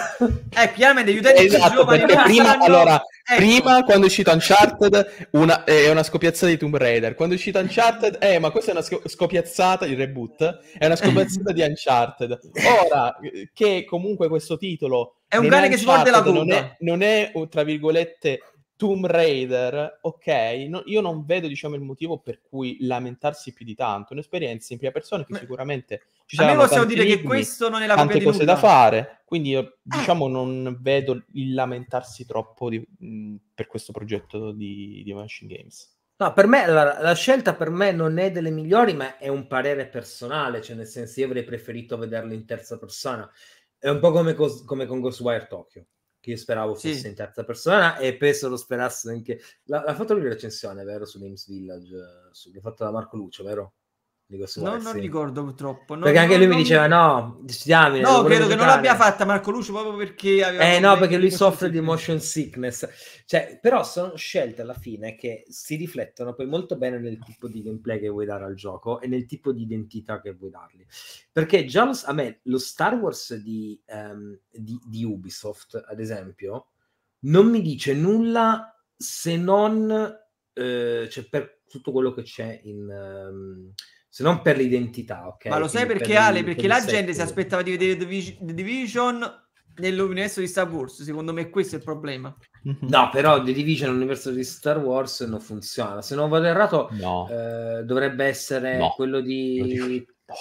eh, chiaramente gli utenti esatto, perché prima, sanno... allora, ecco. prima quando è uscito Uncharted una, eh, è una scopiazzata di Tomb Raider. Quando è uscito Uncharted, eh, ma questa è una scopiazzata, il reboot, è una scopiazzata di Uncharted. Ora, che comunque questo titolo... È un cane che si morde la gola. Non, non è, tra virgolette Tomb Raider, ok, no, io non vedo diciamo, il motivo per cui lamentarsi più di tanto, un'esperienza in prima persona che sicuramente ci sarà... A me possiamo dire ritmi, che questo non è la tante cose da fare, quindi io eh. diciamo non vedo il lamentarsi troppo di, mh, mm, per questo progetto di, di Machine Games. No, per me la, la, scelta per me non è delle migliori, ma è un parere personale, cioè nel senso io avrei preferito vederlo in terza persona. È un po' come, cos- come con Ghostwire Tokyo che io speravo fosse sì. in terza persona e penso lo sperasse anche... L'ha, l'ha fatto lui recensione, vero? Su Names Village, eh, su, l'ha fatto da Marco Lucio, vero? Dico, su, no, non sì. ricordo purtroppo. Non, perché anche lui non... mi diceva no, studiamine. No, credo che non l'abbia fatta Marco Lucio proprio perché... Aveva eh no, perché lui soffre di motion sickness. Cioè, però sono scelte alla fine che si riflettono poi molto bene nel tipo di gameplay che vuoi dare al gioco e nel tipo di identità che vuoi dargli. Perché già lo, a me lo Star Wars di, um, di, di Ubisoft, ad esempio, non mi dice nulla se non eh, cioè per tutto quello che c'è in... Um, se non per l'identità, ok? Ma lo sai Quindi perché per Ale? Perché per la gente si aspettava di vedere The Division nell'universo di Star Wars, secondo me questo è il problema. Mhm. No, però The Division nell'universo di Star Wars non funziona. Se non vado errato, no. eh, dovrebbe essere no. quello di... No.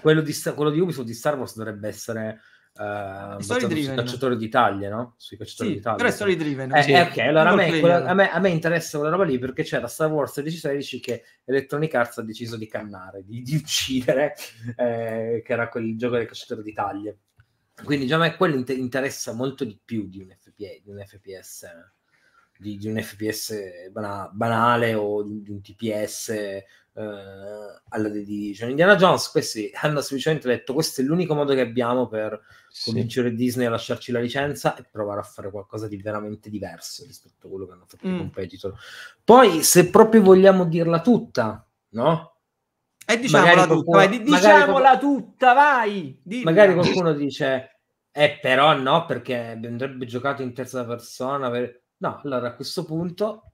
Quello, di quello di Ubisoft di Star Wars dovrebbe essere Uh, story cacciatori d'Italia, no? Sui cacciatori sì, d'Italia. Però è story driven. Eh, sì. Cioè, eh, ok, allora a me, quella, a, me, a me, interessa quella roba lì perché c'era Star Wars 1616 che Electronic Arts ha deciso di cannare, di, di uccidere, eh, che era quel gioco del cacciatore d'Italia. Quindi già a me quello inter- interessa molto di più di un, FP- di un FPS. Di, di, un FPS bana- banale o di un TPS eh, alla dedizione Indiana Jones, questi hanno semplicemente detto questo è l'unico modo che abbiamo per convincere Disney a lasciarci la licenza e provare a fare qualcosa di veramente diverso rispetto a quello che hanno fatto mm. i competitor. Poi, se proprio vogliamo dirla tutta, no? E diciamola qualcuno, tutta, vai, diciamola tutta, vai! Dimmi. Magari qualcuno dice, eh però no, perché andrebbe giocato in terza persona. Per... No, allora a questo punto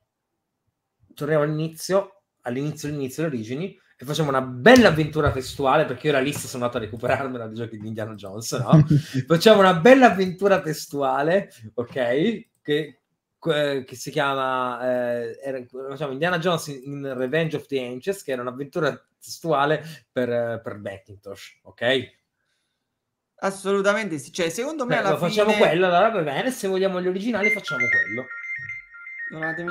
torniamo all'inizio, all'inizio, all'inizio delle origini e facciamo una bella avventura testuale perché io ora lì sono andato a recuperarmela di giochi di Indiana Jones, no? facciamo una bella avventura testuale, ok? Che, che si chiama eh, era, diciamo, Indiana Jones in Revenge of the Ancients, che era un'avventura testuale per, per Macintosh, ok? Assolutamente sì, cioè secondo me Beh, alla facciamo fine... quello, allora va bene, se vogliamo gli originali facciamo quello. Donatemi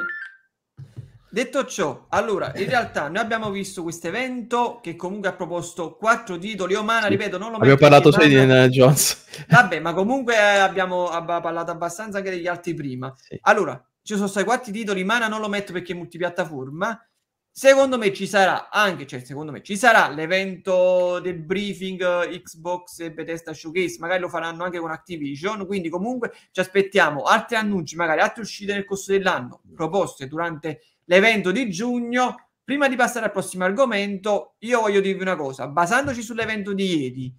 Detto ciò, allora, in realtà noi abbiamo visto questo evento che comunque ha proposto quattro titoli. Io, Mana, sì. ripeto, non lo Abbiamo parlato solo di Indiana Jones. Vabbè, ma comunque eh, abbiamo, abbiamo parlato abbastanza anche degli altri prima. Sì. Allora, ci sono stati quattro titoli, Mana non lo metto perché è multipiattaforma. Secondo me ci sarà anche, cioè secondo me ci sarà l'evento del briefing eh, Xbox e Bethesda Showcase, magari lo faranno anche con Activision, quindi comunque ci aspettiamo altri annunci, magari altre uscite nel corso dell'anno, mm. proposte durante l'evento di giugno. Prima di passare al prossimo argomento, io voglio dirvi una cosa. Basandoci sull'evento di ieri,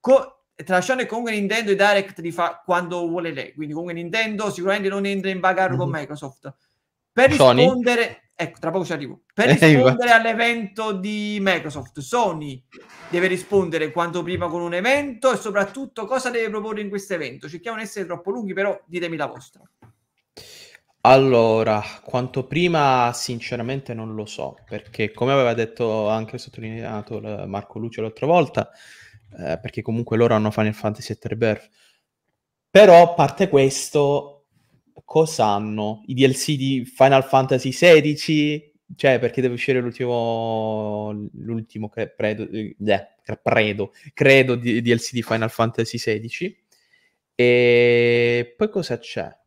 co- trasciando comunque Nintendo e Direct di fa quando vuole lei. Quindi comunque Nintendo sicuramente non entra in bagarre mm-hmm. con mhm. Microsoft. Per rispondere... Ecco, tra poco ci arrivo. Per eh, rispondere eh, all'evento di Microsoft, Sony deve rispondere quanto prima con un evento e soprattutto cosa deve proporre in questo evento. Cerchiamo di essere troppo lunghi, però ditemi la vostra. Allora, quanto prima sinceramente non lo so, perché come aveva detto anche sottolineato Marco Lucio l'altra volta, eh, perché comunque loro hanno Final Fantasy VII Rebirth. Però, a parte questo, cosa hanno? I DLC di Final Fantasy XVI? Cioè, perché deve uscire l'ultimo, l'ultimo cre- predo, eh, credo, credo di DLC di Final Fantasy XVI. E poi cosa c'è?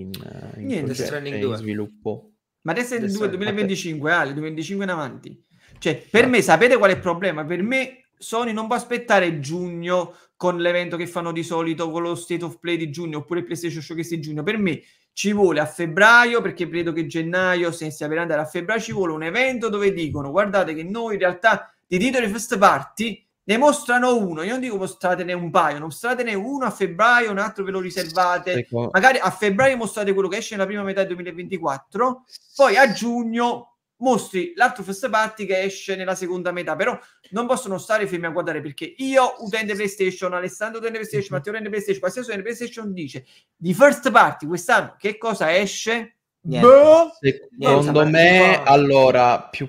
in, eh, in, Niente, progetto, in sviluppo. Ma adesso Stranding 2 2025, Ale, 2025 in avanti. Cioè, per esatto. me, sapete qual è il problema? Per me Sony non può aspettare giugno con l'evento che fanno di solito, con lo State of Play di giugno, oppure il PlayStation Showcase di giugno. Per me ci vuole a febbraio, perché credo che gennaio, se stia per andare a febbraio, ci vuole un evento dove dicono, guardate che noi in realtà di titoli first party ne mostrano uno. Io non dico mostratene un paio, non mostratene uno a febbraio, un altro ve lo riservate. Ecco. Magari a febbraio mostrate quello che esce nella prima metà del 2024, poi a giugno mostri l'altro first party che esce nella seconda metà. Però non possono stare fermi a guardare perché io, utente PlayStation, Alessandro utente PlayStation, Matteo utente PlayStation, qualsiasi utente PlayStation dice di first party quest'anno che cosa esce? Niente. Boh, Secondo me, allora, più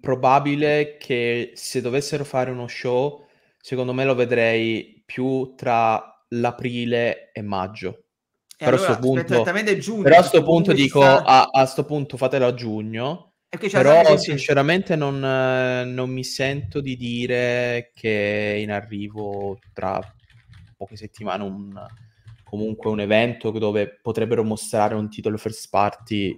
probabile che se dovessero fare uno show, secondo me lo vedrei più tra l'aprile e maggio. E però allora, sto punto, giugno, però a cioè sto punto dico, sta... a, a sto punto fatelo a giugno. Però sinceramente non, eh, non, mi sento di dire che in arrivo tra poche settimane un, comunque un evento dove potrebbero mostrare un titolo first party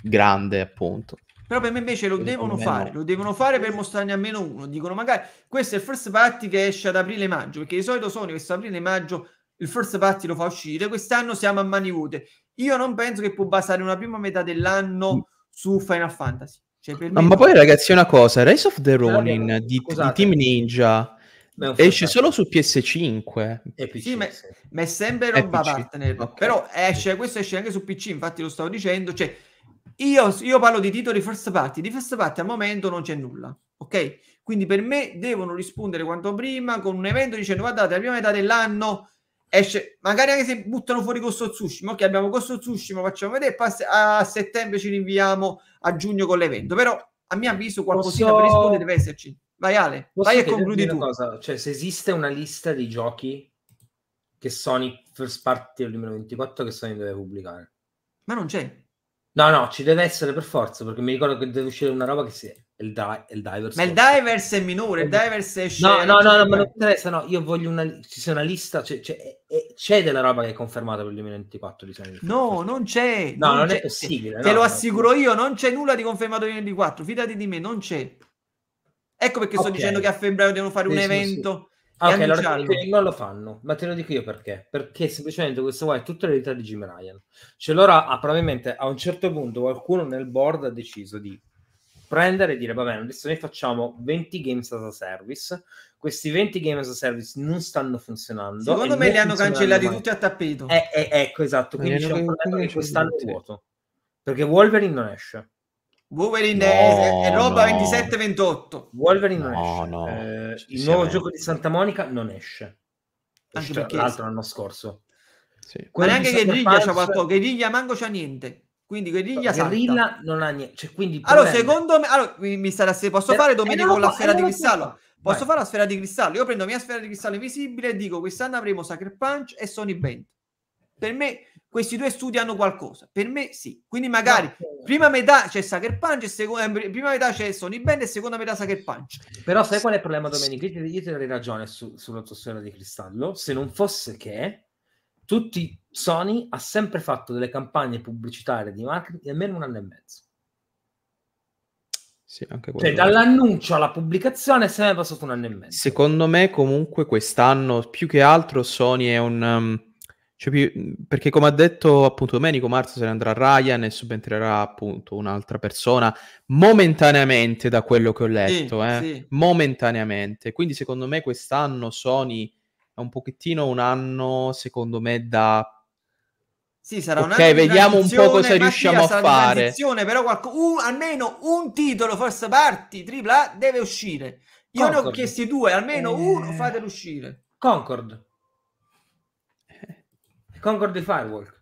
grande appunto. Però per me invece lo devono fare, lo devono fare per mostrarne almeno uno. Dicono magari questo è il first party che esce ad aprile-maggio, perché di solito Sony questo aprile-maggio il first party lo fa uscire, quest'anno siamo a mani vuote. Io non penso che può basare una prima metà dell'anno mm. su Final Fantasy. Cioè no, ma poi ragazzi una cosa, Rise of the Ronin no, di, di Team Ninja esce solo su PS5 e PC, sì, ma, ma, è sempre roba partner okay. però esce, questo esce anche su PC infatti lo stavo dicendo cioè io, io parlo di titoli first party, di first party al momento non c'è nulla, ok? Quindi per me devono rispondere quanto prima con un evento dicendo guardate, la prima metà dell'anno esce, magari anche se buttano fuori Costo Tsushima, ok abbiamo Costo Tsushima, facciamo vedere, pass- a settembre ci rinviamo a giugno con l'evento, però a mio avviso qualcosina Posso... per rispondere deve esserci. Vai Ale, Posso vai e concludi tu. Cosa? Cioè, se esiste una lista di giochi che Sony First Party del 2024 che Sony deve pubblicare. Ma non c'è. No, no, ci deve essere per forza, perché mi ricordo che deve uscire una roba che sia il, di- il Divers. Ma il Divers è minore, il Divers è No, no, cioè, no, no, ma non interessa, no, io voglio una, ci sia una lista, c'è, c'è, eh, c'è della roba che è confermata per il 2024, diciamo. No, non c'è. No, non, non c'è. è possibile. Te no, lo assicuro no. io, non c'è nulla di confermato per il 2024, fidati di me, non c'è. Ecco perché sto dicendo che a febbraio devono fare sì, un evento. sì Ah, ok, allora non lo fanno, ma te lo dico io perché. Perché semplicemente questo qua è tutta l'eredità di Jim Ryan. Cioè allora ah, probabilmente a un certo punto qualcuno nel board ha deciso di prendere e dire, vabbè, adesso noi facciamo 20 games as a service, questi 20 games as a service non stanno funzionando. Secondo me li hanno cancellati mai. tutti a tappeto. Eh, eh, ecco, esatto, eh, quindi c'è un problema che quest'anno è vuoto. Perché Wolverine non esce. Wolverine no, è, roba no. 27-28. Wolverine non no, no. Eh, il nuovo gioco di Santa Monica non esce. Anche cioè, perché l'altro l'anno scorso. Sì. Ma neanche Guerriglia Pans... c'ha qualcosa, Guerriglia manco c'ha niente. Quindi Guerriglia Guerrilla non ha niente. Cioè, quindi allora, secondo me, allora, mi, mi sarà se posso per... Eh, fare eh, domenica con la sfera di cristallo. Posso Vai. fare la sfera di cristallo? Io prendo la mia sfera di cristallo invisibile e dico quest'anno avremo Sacred Punch e Sony Band. Per me questi due studi hanno qualcosa. Per me sì. Quindi magari no. prima metà c'è Sucker Punch, seconda, eh, prima metà c'è Sony Band e seconda metà Sucker Punch. Però sai qual è il problema, Domenico? Io ti, ti darei ragione su, sulla tua storia di cristallo. Se non fosse che tutti Sony ha sempre fatto delle campagne pubblicitarie di marketing almeno un anno e mezzo. Sì, cioè, dall'annuncio alla pubblicazione se ne è passato un anno e mezzo. Secondo me, comunque, quest'anno più che altro Sony è un. Um cioè, perché come ha detto appunto Domenico, marzo se ne andrà Ryan e subentrerà appunto un'altra persona momentaneamente da quello che ho letto, sì, eh. sì. momentaneamente. Quindi secondo me quest'anno Sony è un pochettino un anno, secondo me, da... Sì, sarà okay, un anno vediamo un po' cosa riusciamo a fare. Però qualco, un, uh, almeno un titolo, forse parti, AAA, deve uscire. Io Concord. ne ho chiesti due, almeno eh... uno fatelo uscire. Concord. Concord di Firewalk.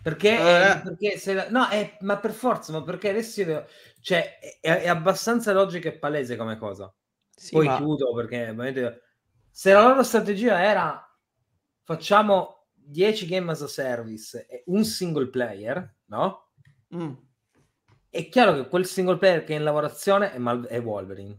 Perché, eh. perché se la, no, è, ma per forza, ma perché adesso io cioè, è, è abbastanza logica e palese come cosa. Sì, Poi ma... chiudo perché se la loro strategia era facciamo 10 game as a service e un single player, no? Mm. È chiaro che quel single player che è in lavorazione è, Mal- è Wolverine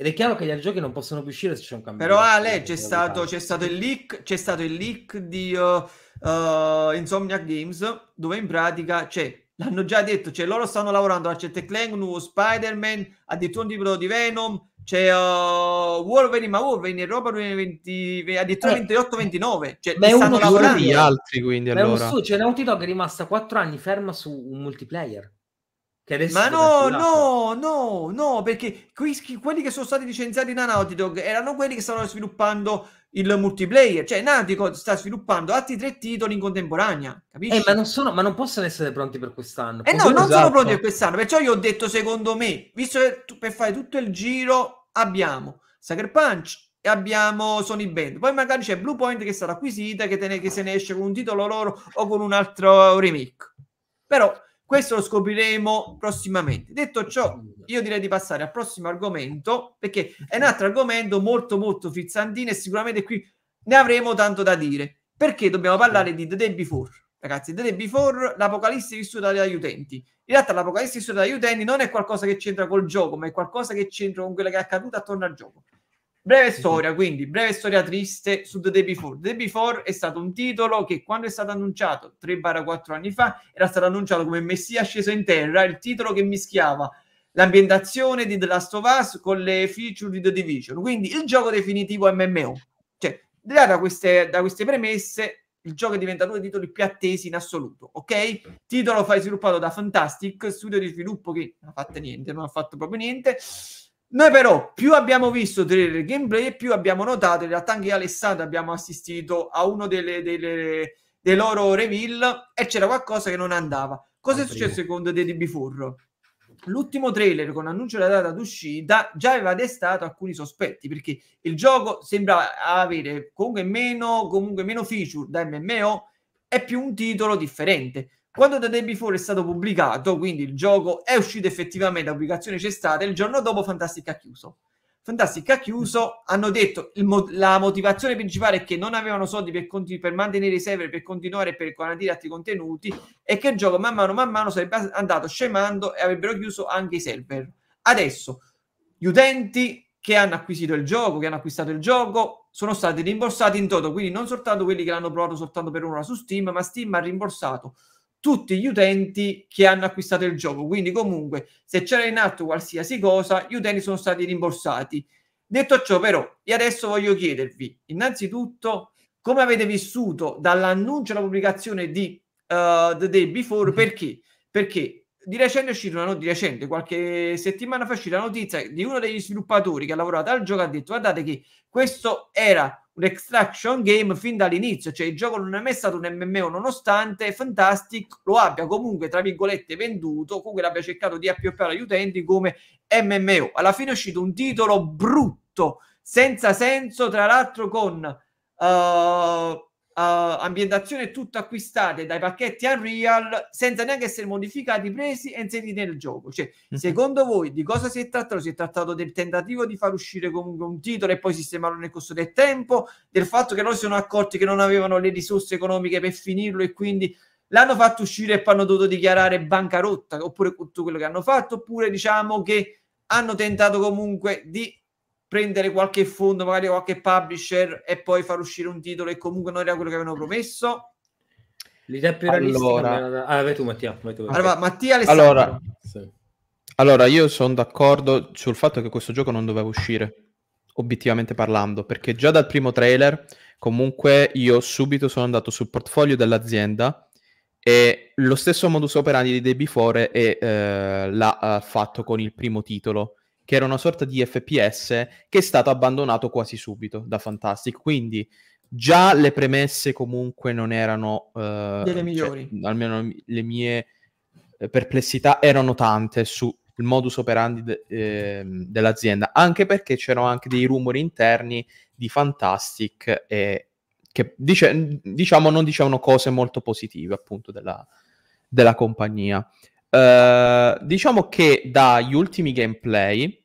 ed è chiaro che gli altri giochi non possono più uscire se c'è un cambio. Però Ale, c'è stato, c'è stato, il leak, c'è stato il leak di uh, uh, Insomniac Games, dove in pratica c'è, cioè, l'hanno già detto, cioè loro stanno lavorando a Cette Clank, nuovo Spider-Man, addirittura un tipo di Venom, c'è uh, Wolverine, ma Wolverine e roba 20, addirittura 28-29. Eh. Cioè, ma è uno lavorando. gli altri, quindi, ma allora. su, c'è è un titolo è rimasto 4 anni ferma su un multiplayer. Ma no, no, no, no, perché qui, quelli che sono stati licenziati da Naughty Dog erano quelli che stavano sviluppando il multiplayer, cioè Naughty Dog sta sviluppando altri tre titoli in contemporanea, eh, capisci? Eh, ma non, sono, ma non possono essere pronti per quest'anno. Eh no, non esatto. sono pronti per quest'anno, perciò io ho detto secondo me, visto che per fare tutto il giro abbiamo Sucker Punch, e abbiamo Sony Band. Poi magari c'è Blue Point che sarà acquisita, che, ne, che, se ne esce con un titolo loro o con un altro remake. Però questo lo scopriremo prossimamente. Detto ciò, io direi di passare al prossimo argomento perché è un altro argomento molto molto frizzantino e sicuramente qui ne avremo tanto da dire perché dobbiamo parlare di The Day Before. Ragazzi, The Day Before, l'apocalisse vissuta dagli utenti. In realtà l'apocalisse vissuta dagli utenti non è qualcosa che c'entra col gioco, ma è qualcosa che c'entra con quella che è accaduta attorno al gioco. Breve storia, quindi, breve storia triste su The Day Before. The Day Before è stato un titolo che quando è stato annunciato 3-4 anni fa era stato annunciato come Messia sceso in terra, il titolo che mischiava l'ambientazione di The Last of Us con le feature di The Division, quindi il gioco definitivo MMO. Cioè, da queste, da queste premesse il gioco è diventato uno dei titoli più attesi in assoluto, ok? Titolo fai sviluppato da Fantastic, studio di sviluppo che non ha fatto niente, non ha fatto proprio niente noi però più abbiamo visto trailer gameplay più abbiamo notato, in realtà anche Alessandro abbiamo assistito a uno delle, delle, dei loro reveal e c'era qualcosa che non andava. Cosa è successo secondo te di Bifurro? L'ultimo trailer con annuncio della data d'uscita già aveva destato alcuni sospetti perché il gioco sembrava avere comunque meno, comunque meno feature da MMO, e più un titolo differente. Quando The Day Before è stato pubblicato, quindi il gioco è uscito effettivamente, la pubblicazione c'è stata, il giorno dopo Fantastic ha chiuso. Fantastic ha chiuso, hanno detto mo- la motivazione principale è che non avevano soldi per, continu- per mantenere i server, per continuare e per garantire altri contenuti e che il gioco man mano, man mano sarebbe andato scemando e avrebbero chiuso anche i server. Adesso gli utenti che hanno acquisito il gioco, che hanno acquistato il gioco, sono stati rimborsati in toto, quindi non soltanto quelli che l'hanno provato soltanto per un'ora su Steam, ma Steam ha rimborsato tutti gli utenti che hanno acquistato il gioco. Quindi comunque se c'era in atto qualsiasi cosa, gli utenti sono stati rimborsati. Detto ciò però, io adesso voglio chiedervi innanzitutto come avete vissuto dall'annuncio alla pubblicazione di uh, The Day Before, mm-hmm. perché? Perché di recente è uscita una notizia, di recente, qualche settimana fa è uscita la notizia di uno degli sviluppatori che ha lavorato al gioco ha detto guardate che questo era un extraction game fin dall'inizio, cioè il gioco non è mai stato un MMO nonostante Fantastic lo abbia comunque tra virgolette venduto, comunque l'abbia cercato di appioppare agli utenti come MMO. Alla fine è uscito un titolo brutto, senza senso, tra l'altro con uh, eh, ambientazione tutto acquistate dai pacchetti Unreal senza neanche essere modificati, presi e inseriti nel gioco. Cioè, mm-hmm. secondo voi di cosa si è trattato? Si è trattato del tentativo di far uscire comunque un titolo e poi sistemarlo nel corso del tempo, del fatto che loro si sono accorti che non avevano le risorse economiche per finirlo e quindi l'hanno fatto uscire e poi hanno dovuto dichiarare bancarotta, oppure tutto quello che hanno fatto, oppure diciamo che hanno tentato comunque di prendere qualche fondo, magari qualche publisher e poi far uscire un titolo e comunque non era quello che avevano promesso? L'idea più allora... realistica... Ah, tu Mattia. Vai tu, vai. Allora, Mattia Alessandro. Allora, sì. allora io sono d'accordo sul fatto che questo gioco non doveva uscire, obiettivamente parlando, perché già dal primo trailer comunque io subito sono andato sul portfolio dell'azienda e lo stesso modus operandi di Day Before è, eh, l'ha eh, fatto con il primo titolo che era una sorta di FPS che è stato abbandonato quasi subito da Fantastic. Quindi già le premesse comunque non erano... Eh, delle cioè, migliori. Cioè, almeno le mie eh, perplessità erano tante sul modus operandi de- eh, dell'azienda, anche perché c'erano anche dei rumori interni di Fantastic e che dice, diciamo non dicevano cose molto positive appunto della, della compagnia. Uh, diciamo che dagli ultimi gameplay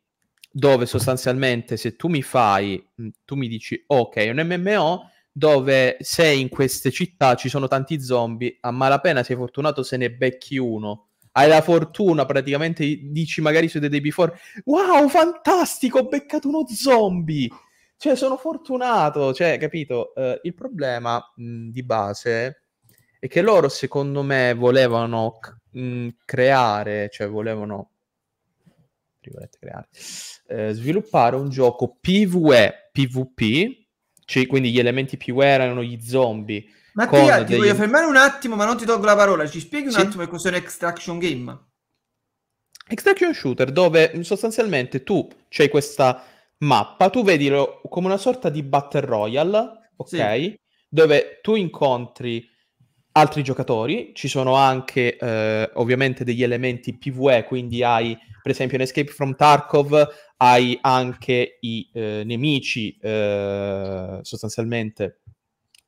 dove sostanzialmente se tu mi fai, tu mi dici ok, è un MMO dove sei in queste città, ci sono tanti zombie, a malapena sei fortunato se ne becchi uno. Hai la fortuna, praticamente dici magari su The Day Before, wow, fantastico, ho beccato uno zombie! Cioè, sono fortunato, cioè, capito? Uh, il problema mh, di base è che loro, secondo me, volevano mh, creare, cioè volevano virgolette, creare, eh, sviluppare un gioco PvE, PvP, cioè, quindi gli elementi PvE erano gli zombie. Mattia, ti degli... voglio fermare un attimo, ma non ti tolgo la parola. Ci spieghi un sì? attimo che cos'è un extraction game? Extraction shooter, dove sostanzialmente tu c'hai questa mappa, tu vedi come una sorta di battle royale, ok? Sì. Dove tu incontri altri giocatori, ci sono anche eh, ovviamente degli elementi PvE, quindi hai per esempio in Escape from Tarkov hai anche i eh, nemici eh, sostanzialmente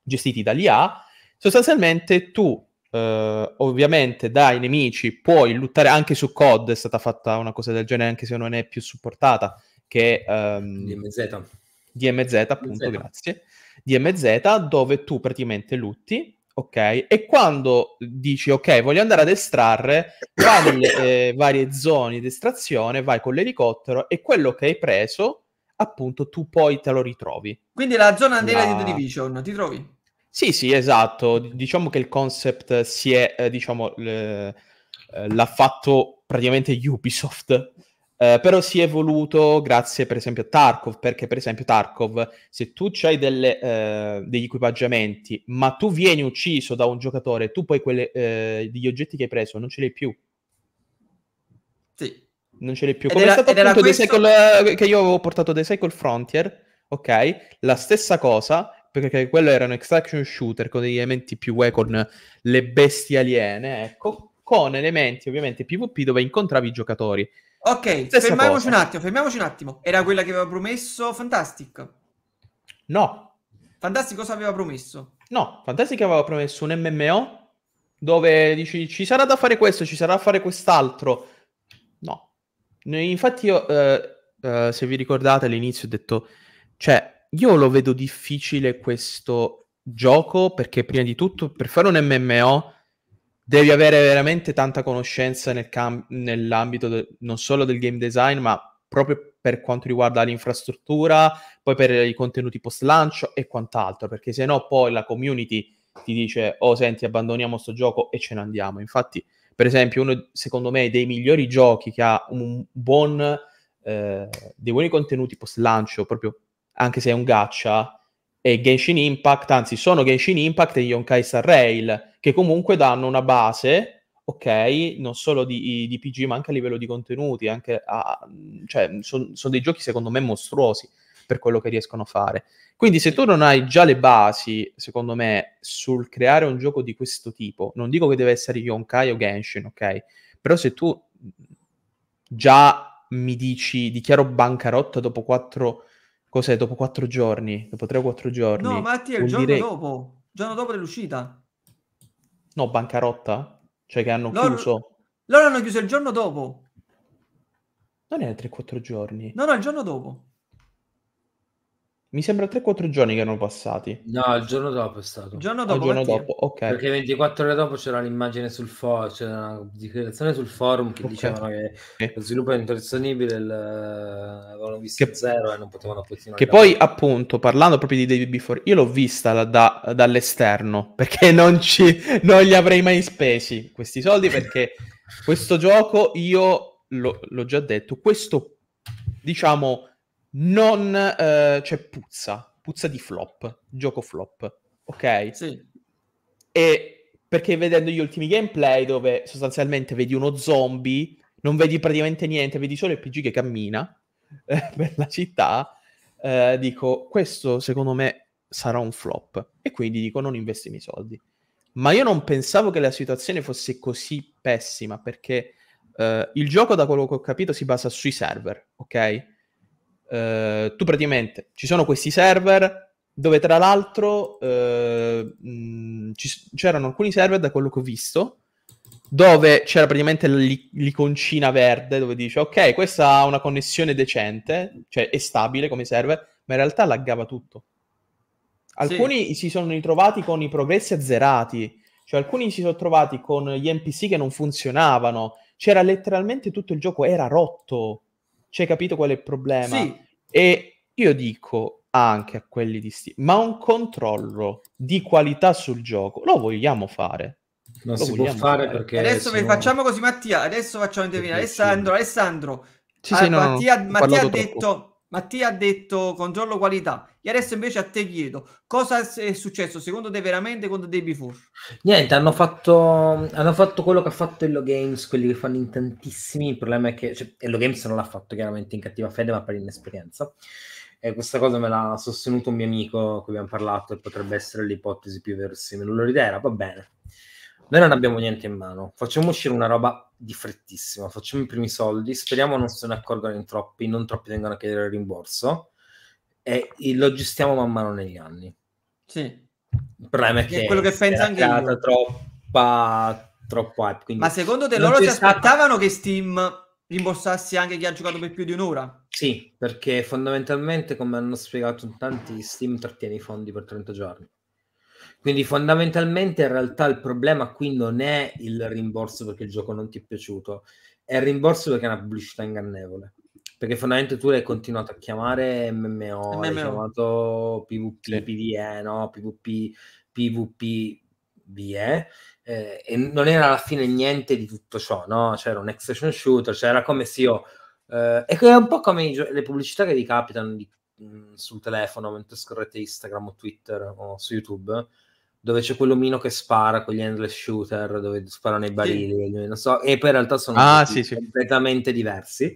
gestiti dall'IA. Sostanzialmente tu Uh, ovviamente dai nemici puoi luttare anche su COD, è stata fatta una cosa del genere anche se non è più supportata, che um, ehm, DMZ. DMZ, appunto, DMZ. grazie. DMZ, dove tu praticamente lutti Ok, e quando dici ok, voglio andare ad estrarre, va nelle eh, varie zone di estrazione, vai con l'elicottero e quello che hai preso, appunto, tu poi te lo ritrovi. Quindi la zona della La... di The Division, ti trovi? Sì, sì, esatto. Diciamo che il concept si è, eh, diciamo, eh, l'ha fatto praticamente Ubisoft eh, però si è evoluto grazie per esempio a Tarkov, perché per esempio Tarkov, se tu hai delle, eh, degli equipaggiamenti, ma tu vieni ucciso da un giocatore, tu poi quelle, uh, degli oggetti che hai preso non ce li hai più. Sì. Non ce li hai più. Come era, è stato appunto questo... Cycle, che io avevo portato dei Cycle Frontier, ok? La stessa cosa, perché quello era un extraction shooter con degli elementi PvE, con le bestie aliene, ecco, con elementi ovviamente PvP dove incontravi i giocatori Ok, eh, Stessa fermiamoci cosa. un attimo, fermiamoci un attimo. Era quella che aveva promesso Fantastic? No. Fantastic cosa aveva promesso? No, Fantastic aveva promesso un MMO dove dici ci sarà da fare questo, ci sarà da fare quest'altro. No. Infatti io, eh, eh, se vi ricordate all'inizio ho detto, cioè, io lo vedo difficile questo gioco perché prima di tutto per fare un MMO devi avere veramente tanta conoscenza nel cam- nell'ambito de- non solo del game design, ma proprio per quanto riguarda l'infrastruttura, poi per i contenuti post lancio e quant'altro, perché se no poi la community ti dice "Oh, senti, abbandoniamo sto gioco e ce ne andiamo". Infatti, per esempio, uno secondo me dei migliori giochi che ha un buon eh, dei buoni contenuti post lancio, proprio anche se è un gaccia, è Genshin Impact, anzi sono Genshin Impact e Yonkai Star Rail che comunque danno una base, ok, non solo di, di PG, ma anche a livello di contenuti, a, cioè, sono son dei giochi secondo me mostruosi per quello che riescono a fare. Quindi se tu non hai già le basi, secondo me, sul creare un gioco di questo tipo, non dico che deve essere Yonkai o Genshin, ok? Però se tu mhmm, già mi dici dichiaro bancarotta dopo quattro cos'è, dopo quattro giorni, dopo tre o quattro giorni. No, Matti è il giorno dire... dopo, giorno dopo l'uscita No, bancarotta? Cioè che hanno loro, chiuso? Loro hanno chiuso il giorno dopo. Non è 3-4 giorni. No, no, il giorno dopo. Mi sembra 3-4 giorni che erano passati. No, il giorno dopo è stato. Il giorno ah, dopo, il giorno dopo ok. Perché 24 ore dopo c'era l'immagine sul forum, c'era una dichiarazione sul forum che okay. dicevano che okay. lo sviluppo è insostenibile, il... Eh, avevano visto che... zero e non potevano continuare. Che poi, appunto, parlando proprio di David Before, io l'ho vista da, dall'esterno perché non, ci, non li avrei mai spesi questi soldi perché questo gioco io lo, l'ho già detto, questo diciamo non c'è eh, cioè puzza, puzza di flop, gioco flop, ok? Sì. E perché vedendo gli ultimi gameplay dove sostanzialmente vedi uno zombie, non vedi praticamente niente, vedi solo il PG che cammina eh, per la città, eh, dico questo secondo me sarà un flop e quindi dico non investi i miei soldi. Ma io non pensavo che la situazione fosse così pessima perché eh, il gioco da quello che ho capito si basa sui server, ok? Eh, tu praticamente ci sono questi server dove tra l'altro eh, mh, ci, c'erano alcuni server, da quello che ho visto, dove c'era praticamente l'iconcina verde dove dice ok, questa ha una connessione decente, cioè è stabile come server, ma in realtà laggava tutto. Alcuni sì. si sono ritrovati con i progressi azzerati, cioè alcuni si sono trovati con gli NPC che non funzionavano, c'era letteralmente tutto il gioco, era rotto. Cioè, capito qual è il problema? Sì. E io dico anche a quelli di Steam, ma un controllo di qualità sul gioco lo vogliamo fare. Non lo si può fare, fare. perché... Adesso no... facciamo così Mattia, adesso facciamo indovinare Alessandro, Alessandro. Sì, sì, allora, ah, no, Mattia, Mattia ha detto... Troppo Mattia ha detto controllo qualità e adesso invece a te chiedo cosa è successo secondo te veramente con The Before? Niente, hanno fatto, hanno fatto quello che ha fatto Hello Games, quelli che fanno in tantissimi, il problema è che cioè, Hello Games non l'ha fatto chiaramente in cattiva fede ma per inesperienza e questa cosa me l'ha sostenuto un mio amico con abbiamo parlato e potrebbe essere l'ipotesi più verosimile, loro era va bene, noi non abbiamo niente in mano, facciamo uscire una roba di frettissimo, facciamo i primi soldi, speriamo non se ne accorgano in troppi, non troppi vengano a chiedere il rimborso e lo gestiamo man mano negli anni. Sì. Il problema è che, è quello che penso anche io. troppa troppo hype. Ma secondo te loro si stata... aspettavano che Steam rimborsasse anche chi ha giocato per più di un'ora? Sì, perché fondamentalmente, come hanno spiegato in tanti, Steam trattiene i fondi per 30 giorni. Quindi fondamentalmente in realtà il problema qui non è il rimborso perché il gioco non ti è piaciuto, è il rimborso perché è una pubblicità ingannevole. Perché fondamentalmente tu l'hai continuato a chiamare MMO, MMO. hai chiamato PvP, sì. PvE, no? PvP, PvP, VE, eh, e non era alla fine niente di tutto ciò, no? C'era un extraction shooter, c'era come se io... Eh, è un po' come gio- le pubblicità che vi capitano di, mh, mm, sul telefono mentre scorrete Instagram o Twitter o su YouTube, dove c'è quell'omino che spara con gli endless shooter, dove sparano i barili, sì. non so, e poi in realtà sono ah, sì, sì. completamente diversi.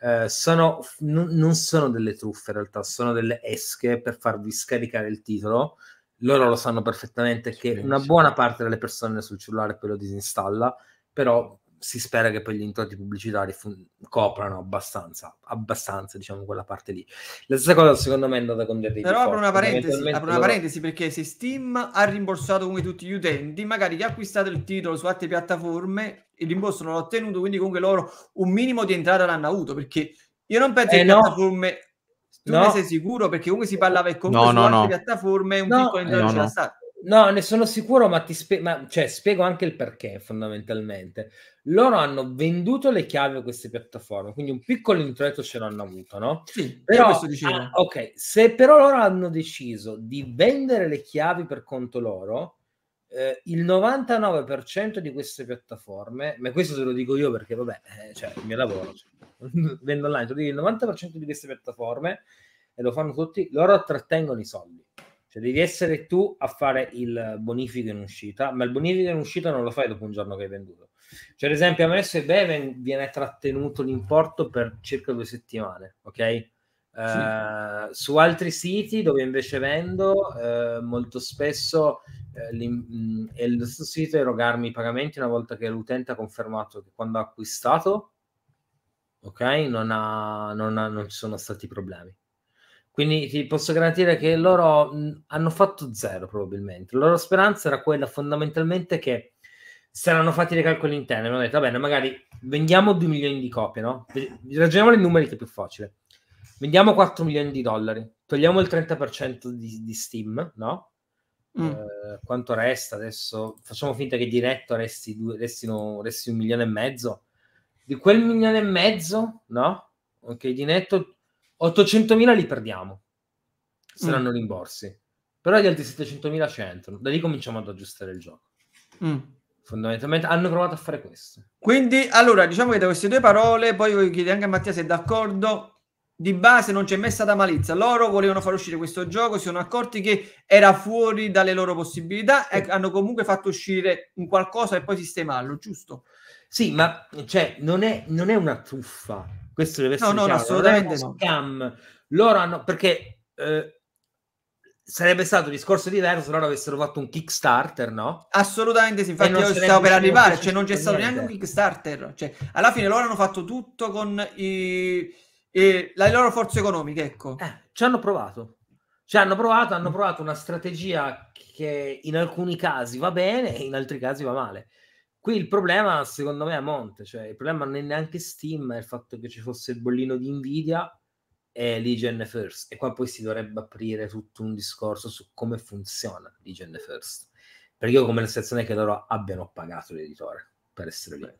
Eh, sono, n- non sono delle truffe in realtà, sono delle esche per farvi scaricare il titolo. Loro lo sanno perfettamente che una buona parte delle persone sul cellulare poi lo disinstalla, però si spera che poi gli introiti pubblicitari fun- coprano abbastanza, abbastanza, diciamo, quella parte lì. La stessa cosa, secondo me, è andata con dei Però apro una, parentesi, apro una parentesi perché se Steam ha rimborsato come tutti gli utenti, magari chi ha acquistato il titolo su altre piattaforme, il rimborso non l'ha ottenuto, quindi comunque loro un minimo di entrata l'hanno avuto, perché io non penso eh che no. piattaforme... Tu no. ne sei sicuro? Perché comunque si parlava e comunque no, no, no. piattaforme un no. piccolo introito eh, no, c'era no. stato. No, ne sono sicuro, ma ti spe- ma, cioè, spiego anche il perché fondamentalmente. Loro hanno venduto le chiavi a queste piattaforme, quindi un piccolo introito ce l'hanno avuto, no? Sì, però, ah, ok, se però loro hanno deciso di vendere le chiavi per conto loro, eh, il 99% di queste piattaforme, ma questo te lo dico io perché vabbè, eh, cioè, il mio lavoro, cioè, vendo online, il 90% di queste piattaforme, e lo fanno tutti, loro trattengono i soldi cioè, devi essere tu a fare il bonifico in uscita, ma il bonifico in uscita non lo fai dopo un giorno che hai venduto. Cioè, ad esempio, a me su eBay viene trattenuto l'importo per circa due settimane, ok? Uh, su altri siti dove invece vendo uh, molto spesso uh, eh, mh, mm, è lo stesso sito erogarmi i pagamenti una volta che l'utente ha confermato che quando ha acquistato ok non, ha, non, ha, non ci sono stati problemi quindi ti posso garantire che loro mh, mhmm, hanno fatto zero probabilmente. La loro speranza era quella fondamentalmente che se erano fatti dei calcoli interni. Hanno detto, va bene, magari vendiamo 2 milioni di copie, no? Ragioniamo nei numeri che è più facile. Vendiamo 4 milioni di dollari, togliamo il 30% di, di Steam, no? Mm. Eh, quanto resta adesso? Facciamo finta che di netto resti, due, restino, resti un milione e mezzo. Di quel milione e mezzo, no? Ok, di netto 800.000 li perdiamo, saranno mm. rimborsi, però gli altri 700.000 c'entrano, da lì cominciamo ad aggiustare il gioco. Mm. Fondamentalmente hanno provato a fare questo. Quindi, allora, diciamo che da queste due parole, poi voglio chiedere anche a Mattia se è d'accordo, di base non c'è messa da malizia. Loro volevano far uscire questo gioco, si sono accorti che era fuori dalle loro possibilità e hanno comunque fatto uscire un qualcosa e poi sistemarlo, giusto? Sì, ma cioè, non, è, non è una truffa. Questo deve essere no, no, chiaro. assolutamente no. Scam. Loro hanno perché eh, sarebbe stato un discorso diverso se loro avessero fatto un Kickstarter, no? Assolutamente sì, infatti io stavo per arrivare, cioè non c'è stato neanche un Kickstarter, cioè alla fine loro hanno fatto tutto con i, i, le loro forze economiche, ecco. Eh, ci hanno provato. Ci hanno provato, hanno provato una strategia che in alcuni casi va bene e in altri casi va male. Qui il problema, secondo me, è a monte, cioè il problema non è neanche Steam, è il fatto che ci fosse il bollino di Nvidia e l'IGN First. E qua poi si dovrebbe aprire tutto un discorso su come funziona l'IGN First. Perché io come la sensazione che loro abbiano pagato l'editore per essere lì.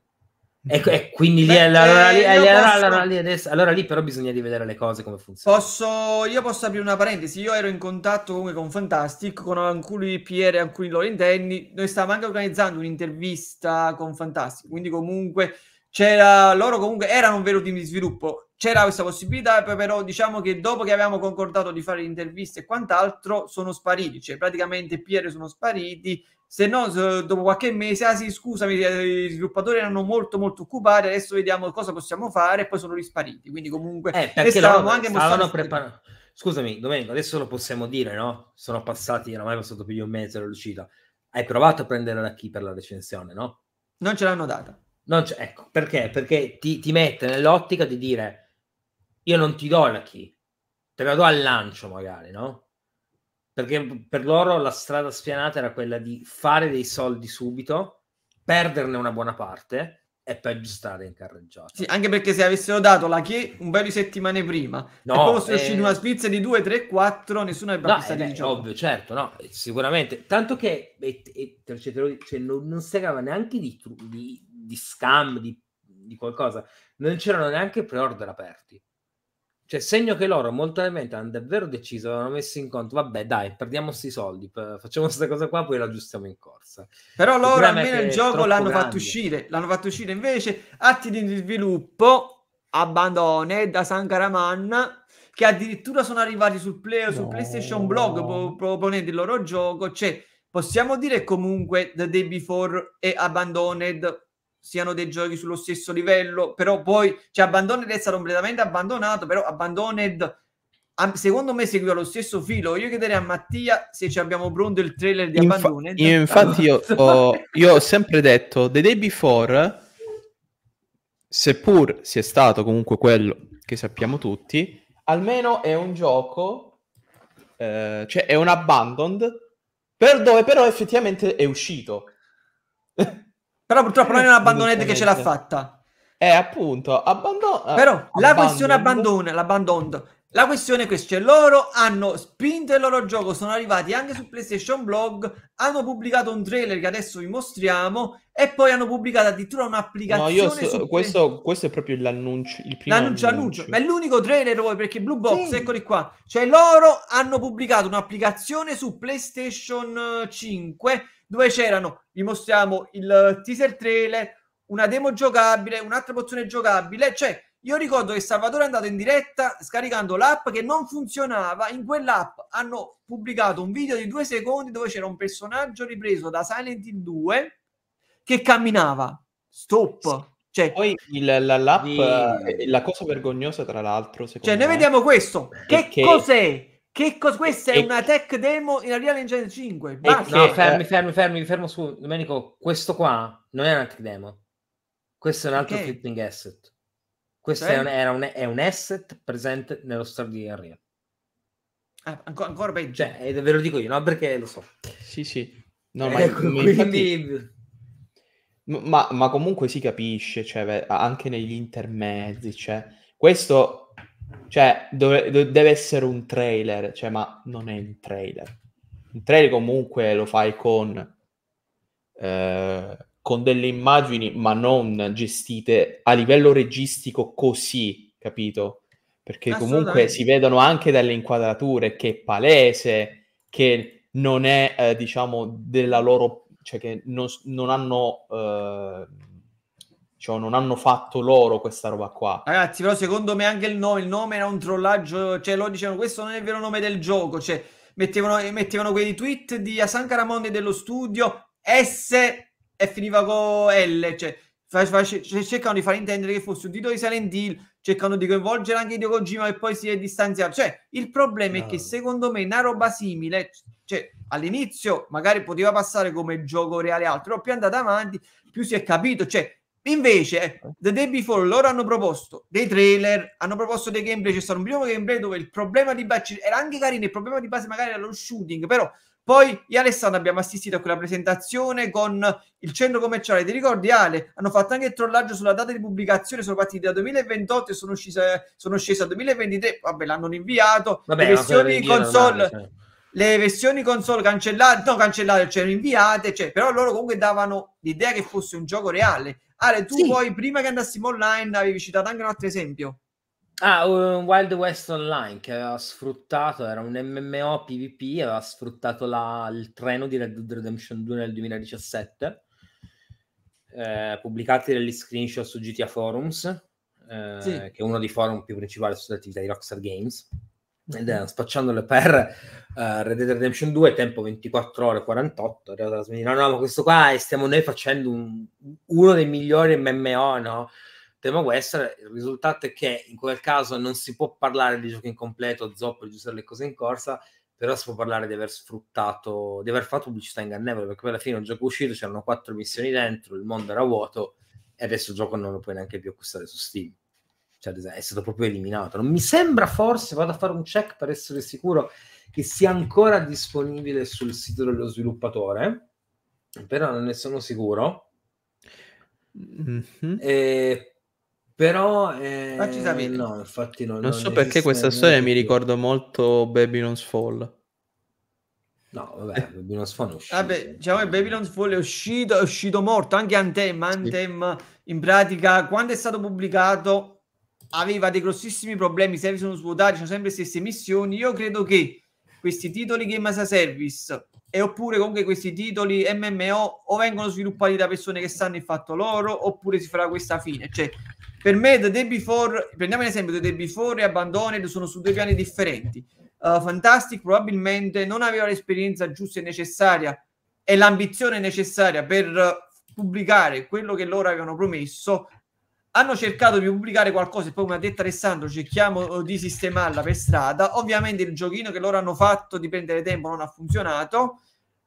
E, e quindi Beh, allora, eh, lì, eh, allora, posso... allora, lì adesso, allora, lì però bisogna rivedere le cose come funzionano. Posso, io posso aprire una parentesi, io ero in contatto comunque con Fantastic, con alcuni PR e alcuni loro interni, noi stavamo anche organizzando un'intervista con Fantastic, quindi comunque c'era, loro comunque erano un vero team di sviluppo, c'era questa possibilità, però diciamo che dopo che avevamo concordato di fare interviste e quant'altro sono spariti, cioè praticamente PR sono spariti se no dopo qualche mese ah sì scusami eh, i sviluppatori erano molto molto occupati adesso vediamo cosa possiamo fare e poi sono rispariti quindi comunque eh, stavamo anche stavano preparando scusami Domenico adesso lo possiamo dire no? sono passati oramai è passato più di un mese dall'uscita hai provato a prendere la key per la recensione no? non ce l'hanno data non c- ecco perché? perché ti, ti mette nell'ottica di dire io non ti do la key te la do al lancio magari no? perché per loro la strada spianata era quella di fare dei soldi subito, perderne una buona parte e poi aggiustare in carreggiata. Sì, anche perché se avessero dato la che un paio di settimane prima, no, e poi fossero eh... usciti una Svizzera di 2, 3, 4, nessuno avrebbe no, pensato eh, di eh, gioco. Ovvio, certo, no, eh, sicuramente. Tanto che e, e, cioè, non, non si cava neanche di, di, di scam, di, di qualcosa. Non c'erano neanche pre-order aperti cioè, segno che loro molto probabilmente hanno davvero deciso, hanno messo in conto, vabbè dai, perdiamo questi soldi, facciamo questa cosa qua, poi la aggiustiamo in corsa. Però loro almeno il gioco l'hanno grande. fatto uscire, l'hanno fatto uscire invece atti di sviluppo, abbandone da San Caraman, che addirittura sono arrivati sul Play o no. su PlayStation Blog proponendo il loro gioco, cioè possiamo dire comunque The Day Before e Abandoned siano dei giochi sullo stesso livello, però poi cioè Abandoned è stato completamente abbandonato, però Abandoned secondo me seguiva lo stesso filo. Io chiederei a Mattia se ci abbiamo pronto il trailer di Infa- Abandoned. Io infatti io ho, io ho sempre detto The Day Before seppur sia stato comunque quello che sappiamo tutti, almeno è un gioco eh, cioè è un Abandoned per dove però effettivamente è uscito però purtroppo non è una bandonette che ce l'ha fatta. Eh, appunto, abbandon- eh, Però abbandon- la questione abbandona, l'abbandon- la questione è questa, cioè loro hanno spinto il loro gioco, sono arrivati anche su PlayStation Blog, hanno pubblicato un trailer che adesso vi mostriamo e poi hanno pubblicato addirittura un'applicazione. No, io so, questo, play... questo, è proprio l'annuncio, il primo l'annuncio, annuncio. Ma è l'unico trailer voi perché Blue Box, sì. eccoli qua, cioè loro hanno pubblicato un'applicazione su PlayStation 5 dove c'erano, vi mostriamo il eh, teaser trailer, una demo giocabile, un'altra pozione giocabile, cioè io ricordo che Salvatore è andato in diretta scaricando l'app che non funzionava. In quell'app hanno pubblicato un video di due secondi dove c'era un personaggio ripreso da Silent Hill 2 che camminava. Stop. Cioè, Poi il, la, l'app, di... Eh, la cosa vergognosa tra l'altro, cioè, me... noi vediamo questo. Che cos'è? Che cosa? Questa è una tech demo in Unreal Engine 5. Basta. No, eh. fermi, fermi, fermi, mi fermo su Domenico. Questo qua non è una tech demo. Questo è un altro okay. flipping asset. Questo okay. è, cioè? un, è un asset presente nello store di Unreal. Ah, ancora, ancora peggio. Cioè, ve lo dico io, no? Perché lo so. Sì, sì. No, eh, ma, ecco, quindi... infatti... ma, ma, comunque si capisce, cioè, anche negli intermezzi, cioè, questo cioè, dove, dove deve essere un trailer, cioè, ma non è un trailer. Un trailer comunque lo fai con, eh, con delle immagini, ma non gestite a livello registico così, capito? Perché comunque si vedono anche dalle inquadrature che è palese, che non è, eh, diciamo, della loro... cioè che non, non hanno... Eh, cioè, non hanno fatto loro questa roba qua. Ragazzi, però secondo me anche il nome, il nome era un trollaggio. Cioè, loro dicevano questo non è il vero nome del gioco. Cioè, mettevano, mettevano quei tweet di Asan Caramondi dello studio S e finiva con L. Cioè, cercano di far intendere che fosse un dito di Silent Hill, cercano di coinvolgere anche Hideo Kojima e poi si è distanziato. Cioè, il problema no. è che secondo me una roba simile, cioè, all'inizio magari poteva passare come gioco reale altro, però più è andata avanti, più si è capito, cioè, Invece, eh. The Day Before loro hanno proposto dei trailer, hanno proposto dei gameplay. C'è stato un primo gameplay dove il problema di base era anche carino. Il problema di base magari era lo shooting, però poi io e Alessandro abbiamo assistito a quella presentazione con il centro commerciale. Ti ricordi, Ale? Hanno fatto anche il trollaggio sulla data di pubblicazione. Sono partiti da 2028 e sono, uscise, sono scesi a 2023. Vabbè, l'hanno inviato. Vabbè, le versioni console. Cioè. le versioni console cancellate, no, cancellate, cioè inviate, cioè, però loro comunque davano l'idea che fosse un gioco reale Ale, tu sì. poi prima che andassimo online avevi citato anche un altro esempio. Ah, Wild West Online che aveva sfruttato, era un MMO PvP, aveva sfruttato la, il treno di Red Dead Redemption 2 nel 2017, eh, pubblicati degli screenshot su GTA Forums, eh, sì. che è uno dei forum più principali attività di Rockstar Games spacciandole per uh, eh, Red Dead Redemption 2, tempo 24 ore 48, no, no, ma questo qua eh, stiamo noi facendo un, uno dei migliori MMO, no? tema western. Il risultato è che in quel caso non si può parlare di giochi incompleto, zoppo, giusto le cose in corsa, però si può parlare di aver sfruttato, di aver fatto pubblicità ingannevole, perché poi alla fine un gioco uscito, c'erano quattro missioni dentro, il mondo era vuoto e adesso il gioco non lo puoi neanche più acquistare su Steam cioè, è stato proprio eliminato. Non mi sembra forse, vado a fare un check per essere sicuro che sia ancora disponibile sul sito dello sviluppatore, però non ne sono sicuro. Mm-hmm. Eh, però eh, no, infatti non, non so perché questa storia mi ricorda molto Babylon's Fall. No, vabbè, eh. Babylon's Fall è uscito. Vabbè, diciamo che Babylon's Fall è uscito, è uscito morto, anche Antem. Anthem sì. in pratica quando è stato pubblicato aveva dei grossissimi problemi, i server sono svuotati, sono sempre le stesse missioni. Io credo che questi titoli Game as a Service e oppure comunque questi titoli MMO o vengono sviluppati da persone che sanno il fatto loro oppure si farà questa fine. Cioè, per me The Day Before, prendiamo un esempio, The Day Before e Abandoned sono su due piani differenti. Uh, Fantastic probabilmente non aveva l'esperienza giusta e necessaria e l'ambizione necessaria per pubblicare quello che loro avevano promesso hanno cercato di pubblicare qualcosa e poi mi ha detto Alessandro cerchiamo eh, di sistemarla per strada ovviamente il giochino che loro hanno fatto di prendere tempo non ha funzionato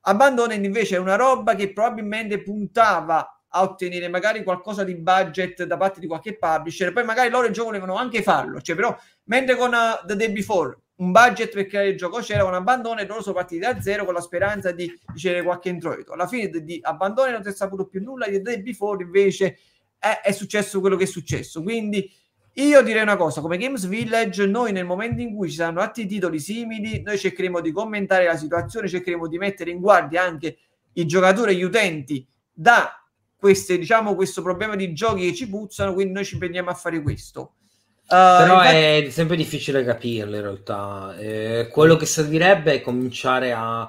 Abandoned invece è una roba che probabilmente puntava a ottenere magari qualcosa di budget da parte di qualche publisher poi magari loro il gioco volevano anche farlo cioè però mentre con uh, The Day Before un budget per creare il gioco c'era un abbandono e loro sono partiti da zero con la speranza di ricevere qualche introito alla fine di abbandono non si è saputo più nulla di The Day Before invece eh, è successo quello che è successo. Quindi io direi una cosa, come Games Village, noi nel momento in cui ci saranno altri titoli simili, noi cercheremo di commentare la situazione, cercheremo di mettere in guardia anche i giocatori e gli utenti da queste, diciamo, questo problema di giochi che ci puzzano, quindi noi ci impegniamo a fare questo. Uh, Però infatti... è sempre difficile capirlo in realtà. Eh, quello che servirebbe è cominciare a,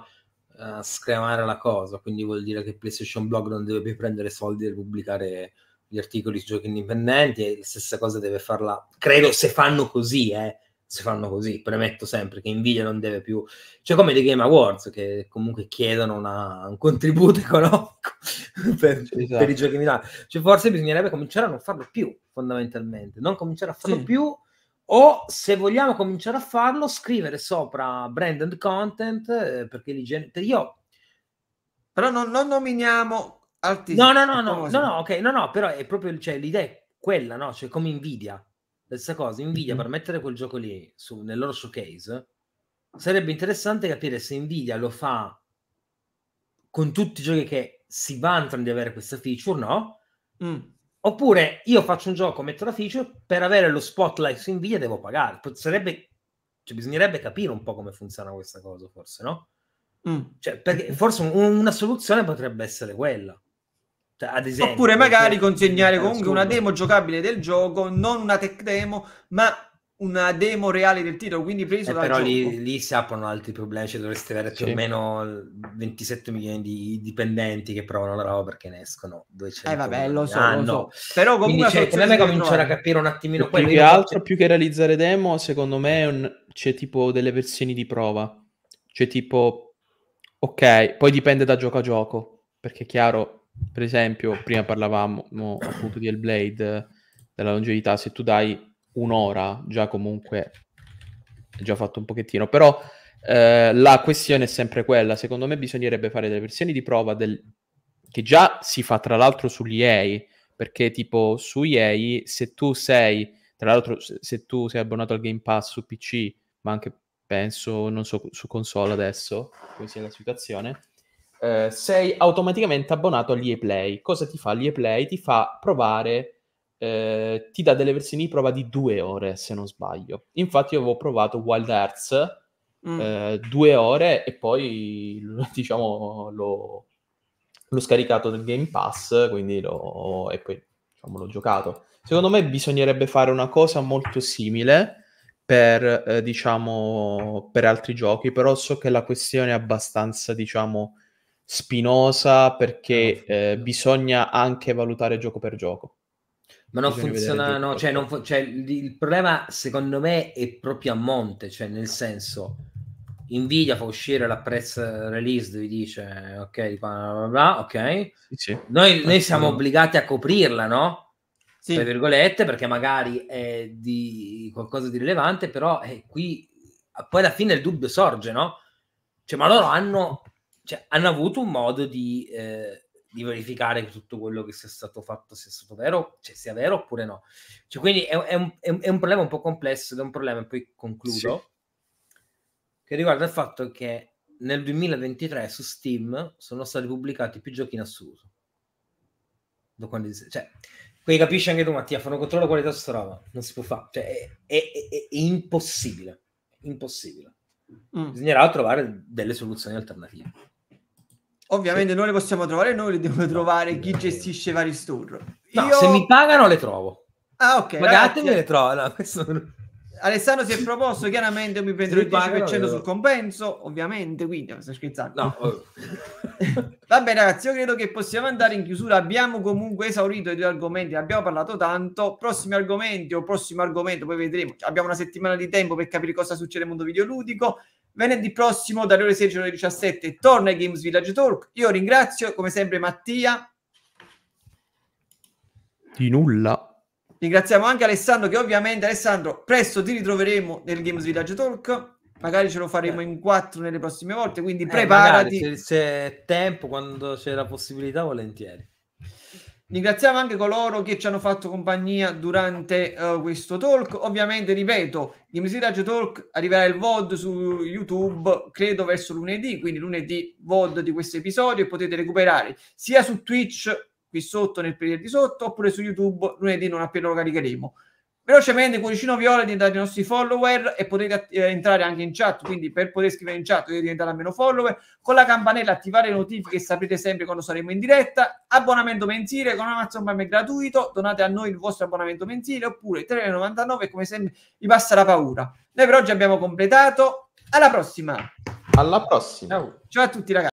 a scremare la cosa, quindi vuol dire che PlayStation Blog non deve più prendere soldi per pubblicare gli articoli su giochi indipendenti e la stessa cosa deve farla, credo, se fanno così, eh, se fanno così, premetto sempre che Nvidia non deve più, cioè come le Game Awards che comunque chiedono una, un contributo economico per, esatto. per, i giochi indipendenti, cioè forse bisognerebbe cominciare a non farlo più fondamentalmente, non cominciare a farlo sì. più o se vogliamo cominciare a farlo scrivere sopra brand and content eh, perché li gen- io però non, non nominiamo Artisti no, no, no, no, no, no, ok, no, no, però è proprio cioè, l'idea è quella, no? Cioè, come Nvidia, stessa cosa, Nvidia mm-hmm. per mettere quel gioco lì su, nel loro showcase, sarebbe interessante capire se Nvidia lo fa con tutti i giochi che si vantano di avere questa feature, no? Mm. Oppure io faccio un gioco, metto la feature, per avere lo spotlight su Nvidia devo pagare. Sarebbe, cioè, bisognerebbe capire un po' come funziona questa cosa, forse, no? Mm. Cioè, perché forse un, una soluzione potrebbe essere quella. Cioè, esempio, Oppure magari certo, consegnare comunque una demo giocabile del gioco, non una tech demo, ma una demo reale del titolo, quindi preso eh, Però lì, lì, si aprono altri problemi, cioè dovreste avere sì. più o meno 27 milioni di dipendenti che provano la roba perché ne escono 200. Eh vabbè, lo so, ah, lo so. Però comunque cioè, come cominciare a capire un attimino più che altro, c'è... più che realizzare demo, secondo me un... c'è tipo delle versioni di prova. C'è tipo ok, poi dipende da gioco a gioco, perché è chiaro per esempio, prima parlavamo appunto di Hellblade, della longevità, se tu dai un'ora già comunque è già fatto un pochettino, però eh, la questione è sempre quella, secondo me bisognerebbe fare delle versioni di prova del... che già si fa tra l'altro sugli EA, perché tipo su EA se tu sei, tra l'altro se tu sei abbonato al Game Pass su PC, ma anche penso, non so, su console adesso, come sia la situazione, eh, sei automaticamente abbonato agli ePlay. Cosa ti fa? Gli ePlay ti fa provare, eh, ti dà delle versioni di prova di due ore, se non sbaglio. Infatti io avevo provato Wild Hearts mm. eh, due ore e poi, diciamo, l'ho, l'ho scaricato del Game Pass, quindi l'ho, e poi, diciamo, l'ho giocato. Secondo me bisognerebbe fare una cosa molto simile per, eh, diciamo, per altri giochi, però so che la questione è abbastanza, diciamo, spinosa perché ah, eh, bisogna anche valutare gioco per gioco. Ma non bisogna funziona, no, cioè, non fu- cioè, il problema secondo me è proprio a monte, cioè nel senso... Nvidia fa uscire la press release, vi dice ok, bla bla bla, ok. Sì. Noi, noi, siamo obbligati a coprirla, no? Sì. Tra virgolette, perché magari è di qualcosa di rilevante, però è eh, qui poi alla fine il dubbio sorge, no? Cioè, ma loro hanno cioè, hanno avuto un modo di, eh, di verificare che tutto quello che sia stato fatto sia stato vero, cioè sia vero oppure no. Cioè, quindi è, è, un, è, un, problema un po' complesso ed è un problema, e poi concludo, sì. che riguarda il fatto che nel 2023 su Steam sono stati pubblicati più giochi in assoluto. Cioè, quindi capisci anche tu Mattia, fanno controllo qualità su sta roba, non si può fare, cioè, è, è, è, impossibile, impossibile. Mm. Bisognerà trovare delle soluzioni alternative. Ovviamente non le possiamo trovare noi, le devono trovare chi gestisce i vari store. No, Io... se mi pagano le trovo. Ah, ok. Pagatemi ragazzi... le trovo. No, questo... Alessandro si è proposto, chiaramente mi prendo il 10% sul compenso, ovviamente, quindi sto scherzando. No. Oh. Vabbè ragazzi, io credo che possiamo andare in chiusura, abbiamo comunque esaurito i due argomenti, abbiamo parlato tanto, prossimi argomenti o prossimo argomento, poi vedremo, abbiamo una settimana di tempo per capire cosa succede nel mondo videoludico, Venerdì prossimo dalle ore 16 alle 17 torna ai Games Village Talk. Io ringrazio come sempre Mattia. Di nulla. Ringraziamo anche Alessandro che ovviamente Alessandro presto ti ritroveremo nel Games Village Talk. Magari ce lo faremo eh. in quattro nelle prossime volte, quindi eh, Magari, se, se tempo, quando c'è la possibilità, volentieri Ringraziamo anche coloro che ci hanno fatto compagnia durante uh, questo talk. Ovviamente, ripeto, di Misiraggio Talk arriverà il VOD su YouTube, credo verso lunedì, quindi lunedì VOD di questo episodio e potete recuperare sia su Twitch, qui sotto nel periodo di sotto, oppure su YouTube lunedì non appena lo caricheremo. Velocemente, cuoricino viola diventate i nostri follower e potete eh, entrare anche in chat, quindi per poter scrivere in chat potete diventare almeno follower, con la campanella attivare le notifiche e saprete sempre quando saremo in diretta, abbonamento mensile con Amazon Prime gratuito, donate a noi il vostro abbonamento mensile oppure 3,99 come sempre vi passa la paura. Noi per oggi abbiamo completato, alla prossima! Alla prossima! Ciao, Ciao a tutti ragazzi!